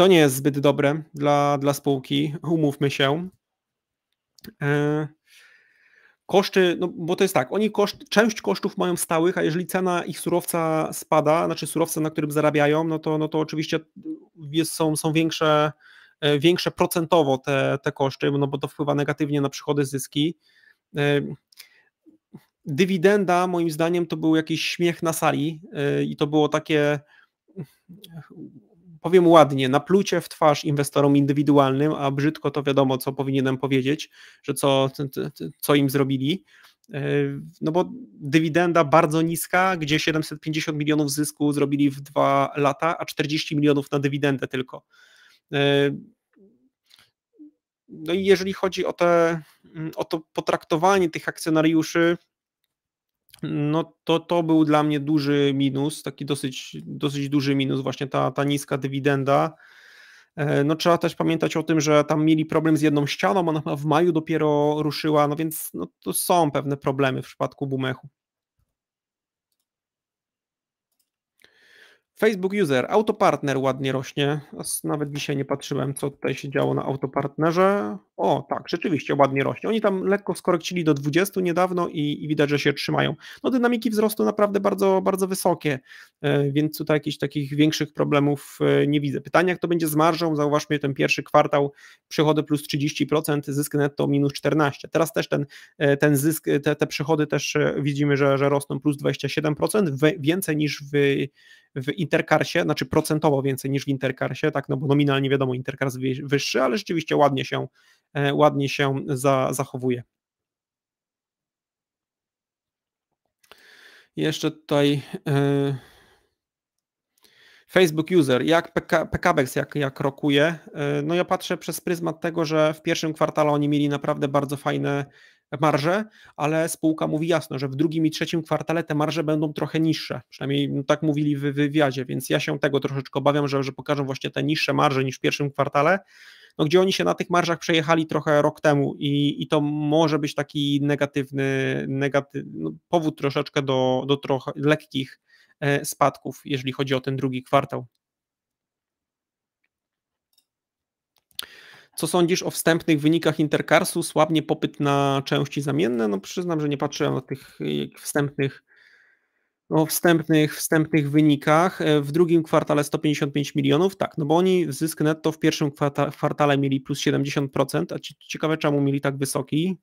To nie jest zbyt dobre dla, dla spółki, umówmy się. E, koszty, no bo to jest tak, oni koszt, część kosztów mają stałych, a jeżeli cena ich surowca spada, znaczy surowca, na którym zarabiają, no to, no to oczywiście jest, są, są większe, e, większe procentowo te, te koszty, no bo to wpływa negatywnie na przychody, zyski. E, dywidenda, moim zdaniem, to był jakiś śmiech na sali i to było takie powiem ładnie, na plucie w twarz inwestorom indywidualnym, a brzydko to wiadomo, co powinienem powiedzieć, że co, co im zrobili. E, no bo dywidenda bardzo niska, gdzie 750 milionów zysku zrobili w dwa lata, a 40 milionów na dywidendę tylko. E, no i jeżeli chodzi o, te, mm, o to potraktowanie tych akcjonariuszy, no to to był dla mnie duży minus, taki dosyć, dosyć duży minus, właśnie ta, ta niska dywidenda. E, no trzeba też pamiętać o tym, że tam mieli problem z jedną ścianą, ona w maju dopiero ruszyła, no więc no, to są pewne problemy w przypadku Bumechu. Facebook User, Autopartner ładnie rośnie. Nawet dzisiaj nie patrzyłem, co tutaj się działo na Autopartnerze. O, tak, rzeczywiście ładnie rośnie. Oni tam lekko skorekcili do 20 niedawno i, i, widać, że się trzymają. No dynamiki wzrostu naprawdę bardzo, bardzo wysokie, e, więc tutaj jakichś takich większych problemów e, nie widzę. Pytanie, jak to będzie z marżą? Zauważmy ten pierwszy kwartał, przychody plus 30%, zysk netto minus 14%. Teraz też ten, e, ten zysk, te, te przychody też widzimy, że, że rosną plus 27%, więcej niż w, w Interkarsie, znaczy procentowo więcej niż w Interkarsie, tak, no bo nominalnie wiadomo, Interkars wyższy, ale rzeczywiście ładnie się E, ładnie się za, zachowuje. Jeszcze tutaj yy, Facebook user, jak PK, jak, jak rokuje? Yy, no ja patrzę przez pryzmat tego, że w pierwszym kwartale oni mieli naprawdę bardzo fajne marże, ale spółka mówi jasno, że w drugim i trzecim kwartale te marże będą trochę niższe. Przynajmniej no, tak mówili w wywiadzie, więc ja się tego troszeczkę obawiam, że, że pokażą właśnie te niższe marże niż w pierwszym kwartale, no, gdzie oni się na tych marżach przejechali trochę rok temu i, i to może być taki negatywny, negatyw, no, powód troszeczkę do, do trochę lekkich e, spadków, jeżeli chodzi o ten drugi kwartał. Co sądzisz o wstępnych wynikach Intercarsu? Słabnie popyt na części zamienne? No przyznam, że nie patrzyłem na tych e, wstępnych o wstępnych, wstępnych wynikach. E, w drugim kwartale 155 milionów, tak, no bo oni zysk netto w pierwszym kwarta, kwartale mieli plus 70%, a ciekawe czemu mieli tak wysoki.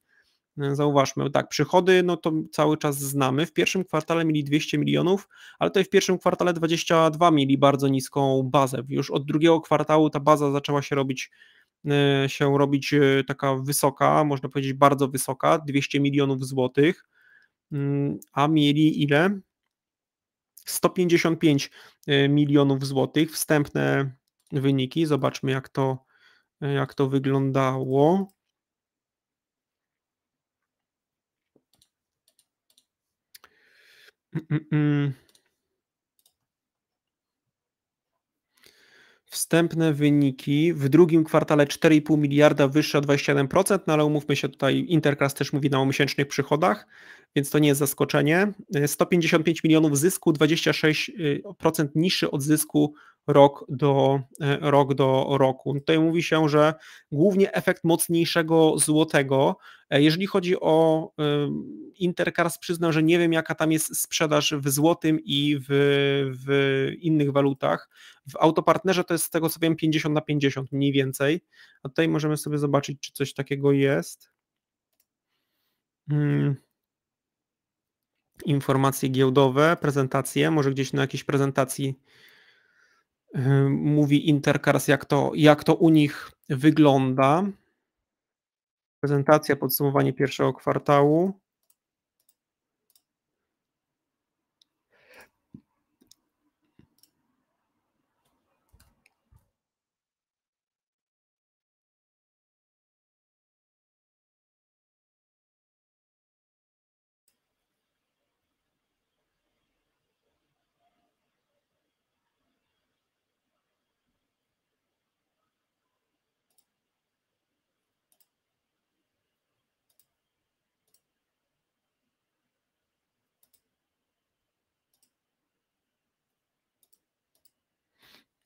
E, zauważmy, tak, przychody, no to cały czas znamy. W pierwszym kwartale mieli 200 milionów, ale tutaj w pierwszym kwartale 22 mieli bardzo niską bazę. Już od drugiego kwartału ta baza zaczęła się robić e, się robić taka wysoka, można powiedzieć bardzo wysoka, 200 milionów złotych, mm, a mieli ile? 155 y, milionów złotych, wstępne wyniki, zobaczmy jak to, jak to wyglądało. Mm -mm. mm. Wstępne wyniki w drugim kwartale 4,5 miliarda wyższe o 27%, no ale umówmy się tutaj, Interclass też mówi na o miesięcznych przychodach, więc to nie jest zaskoczenie. 155 e, milionów zysku, 26% e, niższy od zysku rok do, e, rok do roku. Tutaj mówi się, że głównie efekt mocniejszego złotego. E, jeżeli chodzi o e, Intercars, przyznam, że nie wiem, jaka tam jest sprzedaż w złotym i w, w innych walutach. W autopartnerze to jest z tego co wiem 50 na 50 mniej więcej. A tutaj możemy sobie zobaczyć, czy coś takiego jest. Hmm informacje giełdowe, prezentacje, może gdzieś na jakiejś prezentacji mówi Intercars, jak to, jak to u nich wygląda. Prezentacja, podsumowanie pierwszego kwartału.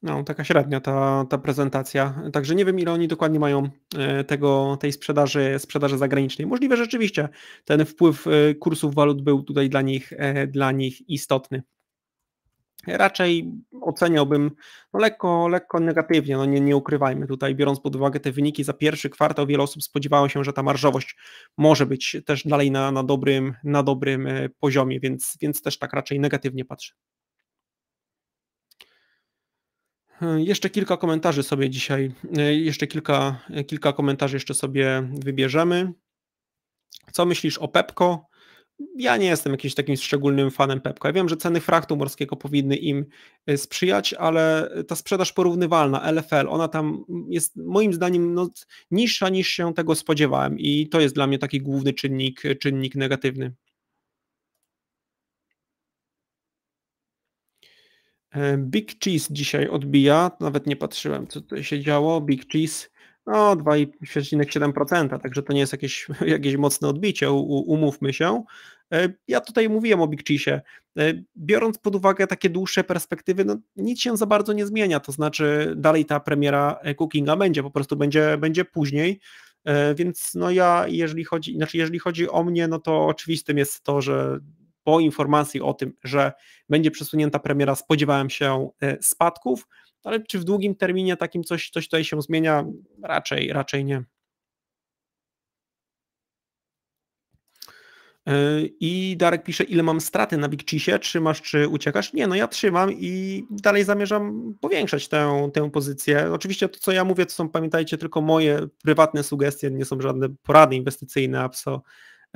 No, taka średnia ta, ta prezentacja. Także nie wiem, ile oni dokładnie mają e, tego, tej sprzedaży, sprzedaży zagranicznej. Możliwe że rzeczywiście ten wpływ e, kursów walut był tutaj dla nich, e, dla nich istotny. Raczej oceniałbym no lekko, lekko negatywnie, no nie, nie ukrywajmy tutaj, biorąc pod uwagę te wyniki za pierwszy kwartał, wiele osób spodziewało się, że ta marżowość może być też dalej na, na, dobrym, na dobrym poziomie, więc, więc też tak raczej negatywnie patrzę. E, jeszcze kilka komentarzy sobie dzisiaj, e, jeszcze kilka, e, kilka komentarzy jeszcze sobie wybierzemy. Co myślisz o Pepko? Ja nie jestem jakimś takim szczególnym fanem Pepko. Ja wiem, że ceny fraktu morskiego powinny im sprzyjać, ale ta sprzedaż porównywalna, LFL, ona tam jest moim zdaniem no, niższa niż się tego spodziewałem i to jest dla mnie taki główny czynnik, czynnik negatywny. E, Big Cheese dzisiaj odbija, nawet nie patrzyłem, co tutaj się działo. Big Cheese, no 2,7%, także to nie jest jakieś, jakieś mocne odbicie, umówmy się. E, ja tutaj mówiłem o Big Cheese. E, biorąc pod uwagę takie dłuższe perspektywy, no nic się za bardzo nie zmienia, to znaczy dalej ta premiera Cookinga będzie, po prostu będzie, będzie później. Więc no ja, jeżeli chodzi, znaczy jeżeli chodzi o mnie, no to oczywistym jest to, że po informacji o tym, że będzie przesunięta premiera, spodziewałem się e, spadków, ale czy w długim terminie takim coś, coś tutaj się zmienia? Raczej, raczej nie. E, I Darek pisze, ile mam straty na Big Cheese? Trzymasz czy uciekasz? Nie, no ja trzymam i dalej zamierzam powiększać tę, tę pozycję. Oczywiście to, co ja mówię, to są, pamiętajcie, tylko moje prywatne sugestie, nie są żadne porady inwestycyjne, abso,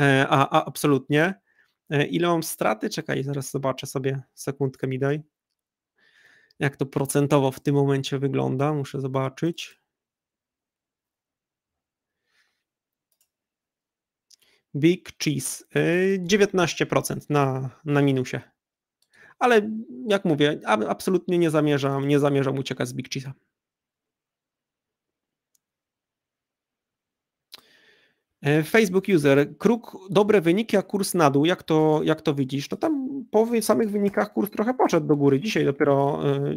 e, a, a absolutnie. E, ile mam straty? Czekaj, zaraz zobaczę sobie, sekundkę mi daj. Jak to procentowo w tym momencie wygląda, muszę zobaczyć. Big Cheese, 19% e, na, na minusie. Ale jak mówię, absolutnie nie zamierzam, nie zamierzam uciekać z Big Cheese'a. E, Facebook user, kruk, dobre wyniki, a kurs na dół, jak to, jak to widzisz? No tam po samych wynikach kurs trochę poszedł do góry. Dzisiaj dopiero, e,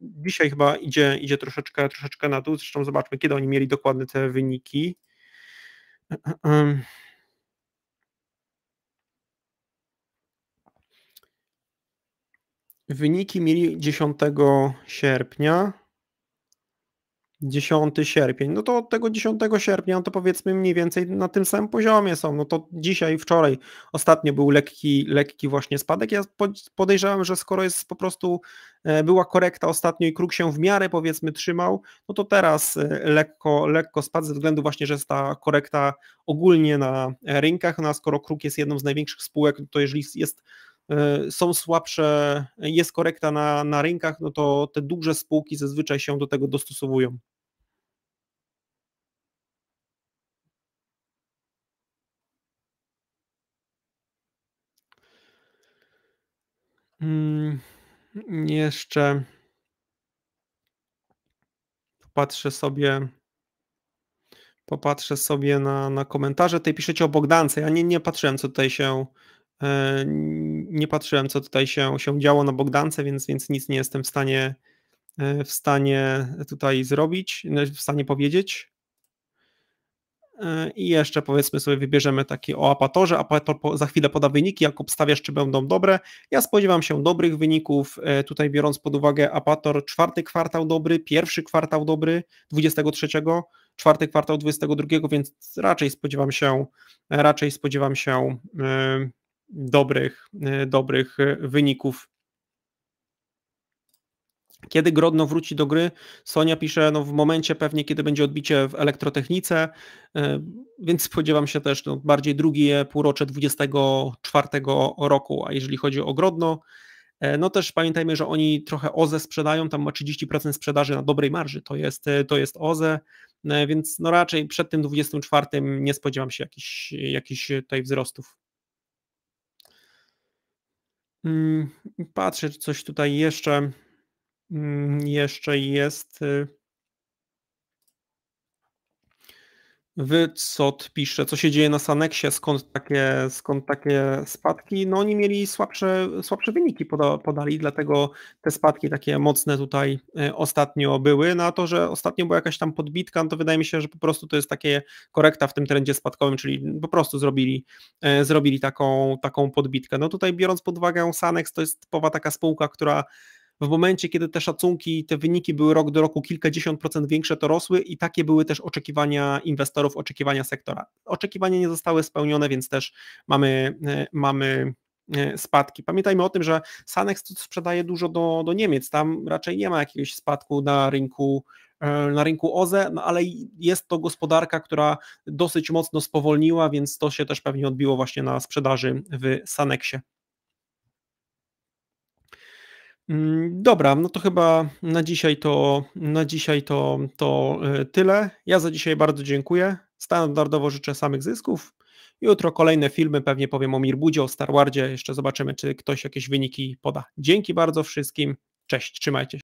dzisiaj chyba idzie, idzie troszeczkę, troszeczkę na dół. Zresztą zobaczmy, kiedy oni mieli dokładne te wyniki. Wyniki mieli 10 sierpnia. 10 sierpień, no to od tego 10 sierpnia, no to powiedzmy mniej więcej na tym samym poziomie są, no to dzisiaj, wczoraj, ostatnio był lekki, lekki właśnie spadek, ja podejrzewam, że skoro jest po prostu, e, była korekta ostatnio i kruk się w miarę powiedzmy trzymał, no to teraz e, lekko, lekko spadł ze względu właśnie, że jest ta korekta ogólnie na e, rynkach, no a skoro kruk jest jedną z największych spółek, no to jeżeli jest Y, są słabsze, jest korekta na, na rynkach, no to te duże spółki zazwyczaj się do tego dostosowują. Hmm, jeszcze popatrzę sobie popatrzę sobie na, na komentarze. Tutaj piszecie o Bogdance. Ja nie, nie patrzyłem, co tutaj się E, nie patrzyłem, co tutaj się, się działo na Bogdance, więc, więc nic nie jestem w stanie, e, w stanie tutaj zrobić, no, w stanie powiedzieć. E, I jeszcze powiedzmy sobie wybierzemy taki o Apatorze. Apator za chwilę poda wyniki, jak obstawiasz, czy będą dobre. Ja spodziewam się dobrych wyników, tutaj biorąc pod uwagę Apator czwarty kwartał dobry, pierwszy kwartał dobry 23, czwarty kwartał 22, więc raczej spodziewam się, raczej spodziewam się dobrych, e, dobrych e, wyników. Kiedy Grodno wróci do gry? Sonia pisze, no w momencie pewnie, kiedy będzie odbicie w elektrotechnice, e, więc spodziewam się też no, bardziej drugie półrocze 24 roku, a jeżeli chodzi o Grodno, no też pamiętajmy, że oni trochę OZE sprzedają, tam ma 30% sprzedaży na dobrej marży, to jest, to jest OZE, więc no raczej przed tym 24 nie spodziewam się jakichś, jakichś tutaj wzrostów. Mm, patrzę, coś tutaj jeszcze, mm, jeszcze jest. Y, Wy co? pisze, co się dzieje na Saneksie, skąd takie, skąd takie spadki. No oni mieli słabsze, słabsze wyniki poda, podali, dlatego te spadki takie mocne tutaj e, ostatnio były. Na no to, że ostatnio była jakaś tam podbitka, no to wydaje mi się, że po prostu to jest takie korekta w tym trendzie spadkowym, czyli po prostu zrobili, e, zrobili taką, taką podbitkę. No tutaj biorąc pod uwagę Sanex, to jest typowa taka spółka, która w momencie, kiedy te szacunki, te wyniki były rok do roku kilkadziesiąt procent większe, to rosły i takie były też oczekiwania inwestorów, oczekiwania sektora. Oczekiwania nie zostały spełnione, więc też mamy, e, mamy e, spadki. Pamiętajmy o tym, że Sanex sprzedaje dużo do, do Niemiec, tam raczej nie ma jakiegoś spadku na rynku e, na rynku OZE, no ale jest to gospodarka, która dosyć mocno spowolniła, więc to się też pewnie odbiło właśnie na sprzedaży w Saneksie. Mm, dobra, no to chyba na dzisiaj to, na dzisiaj to, to y, tyle. Ja za dzisiaj bardzo dziękuję. Standardowo życzę samych zysków. Jutro kolejne filmy, pewnie powiem o Mirbudzie, o Starwardzie. Jeszcze zobaczymy, czy ktoś jakieś wyniki poda. Dzięki bardzo wszystkim. Cześć, trzymajcie się.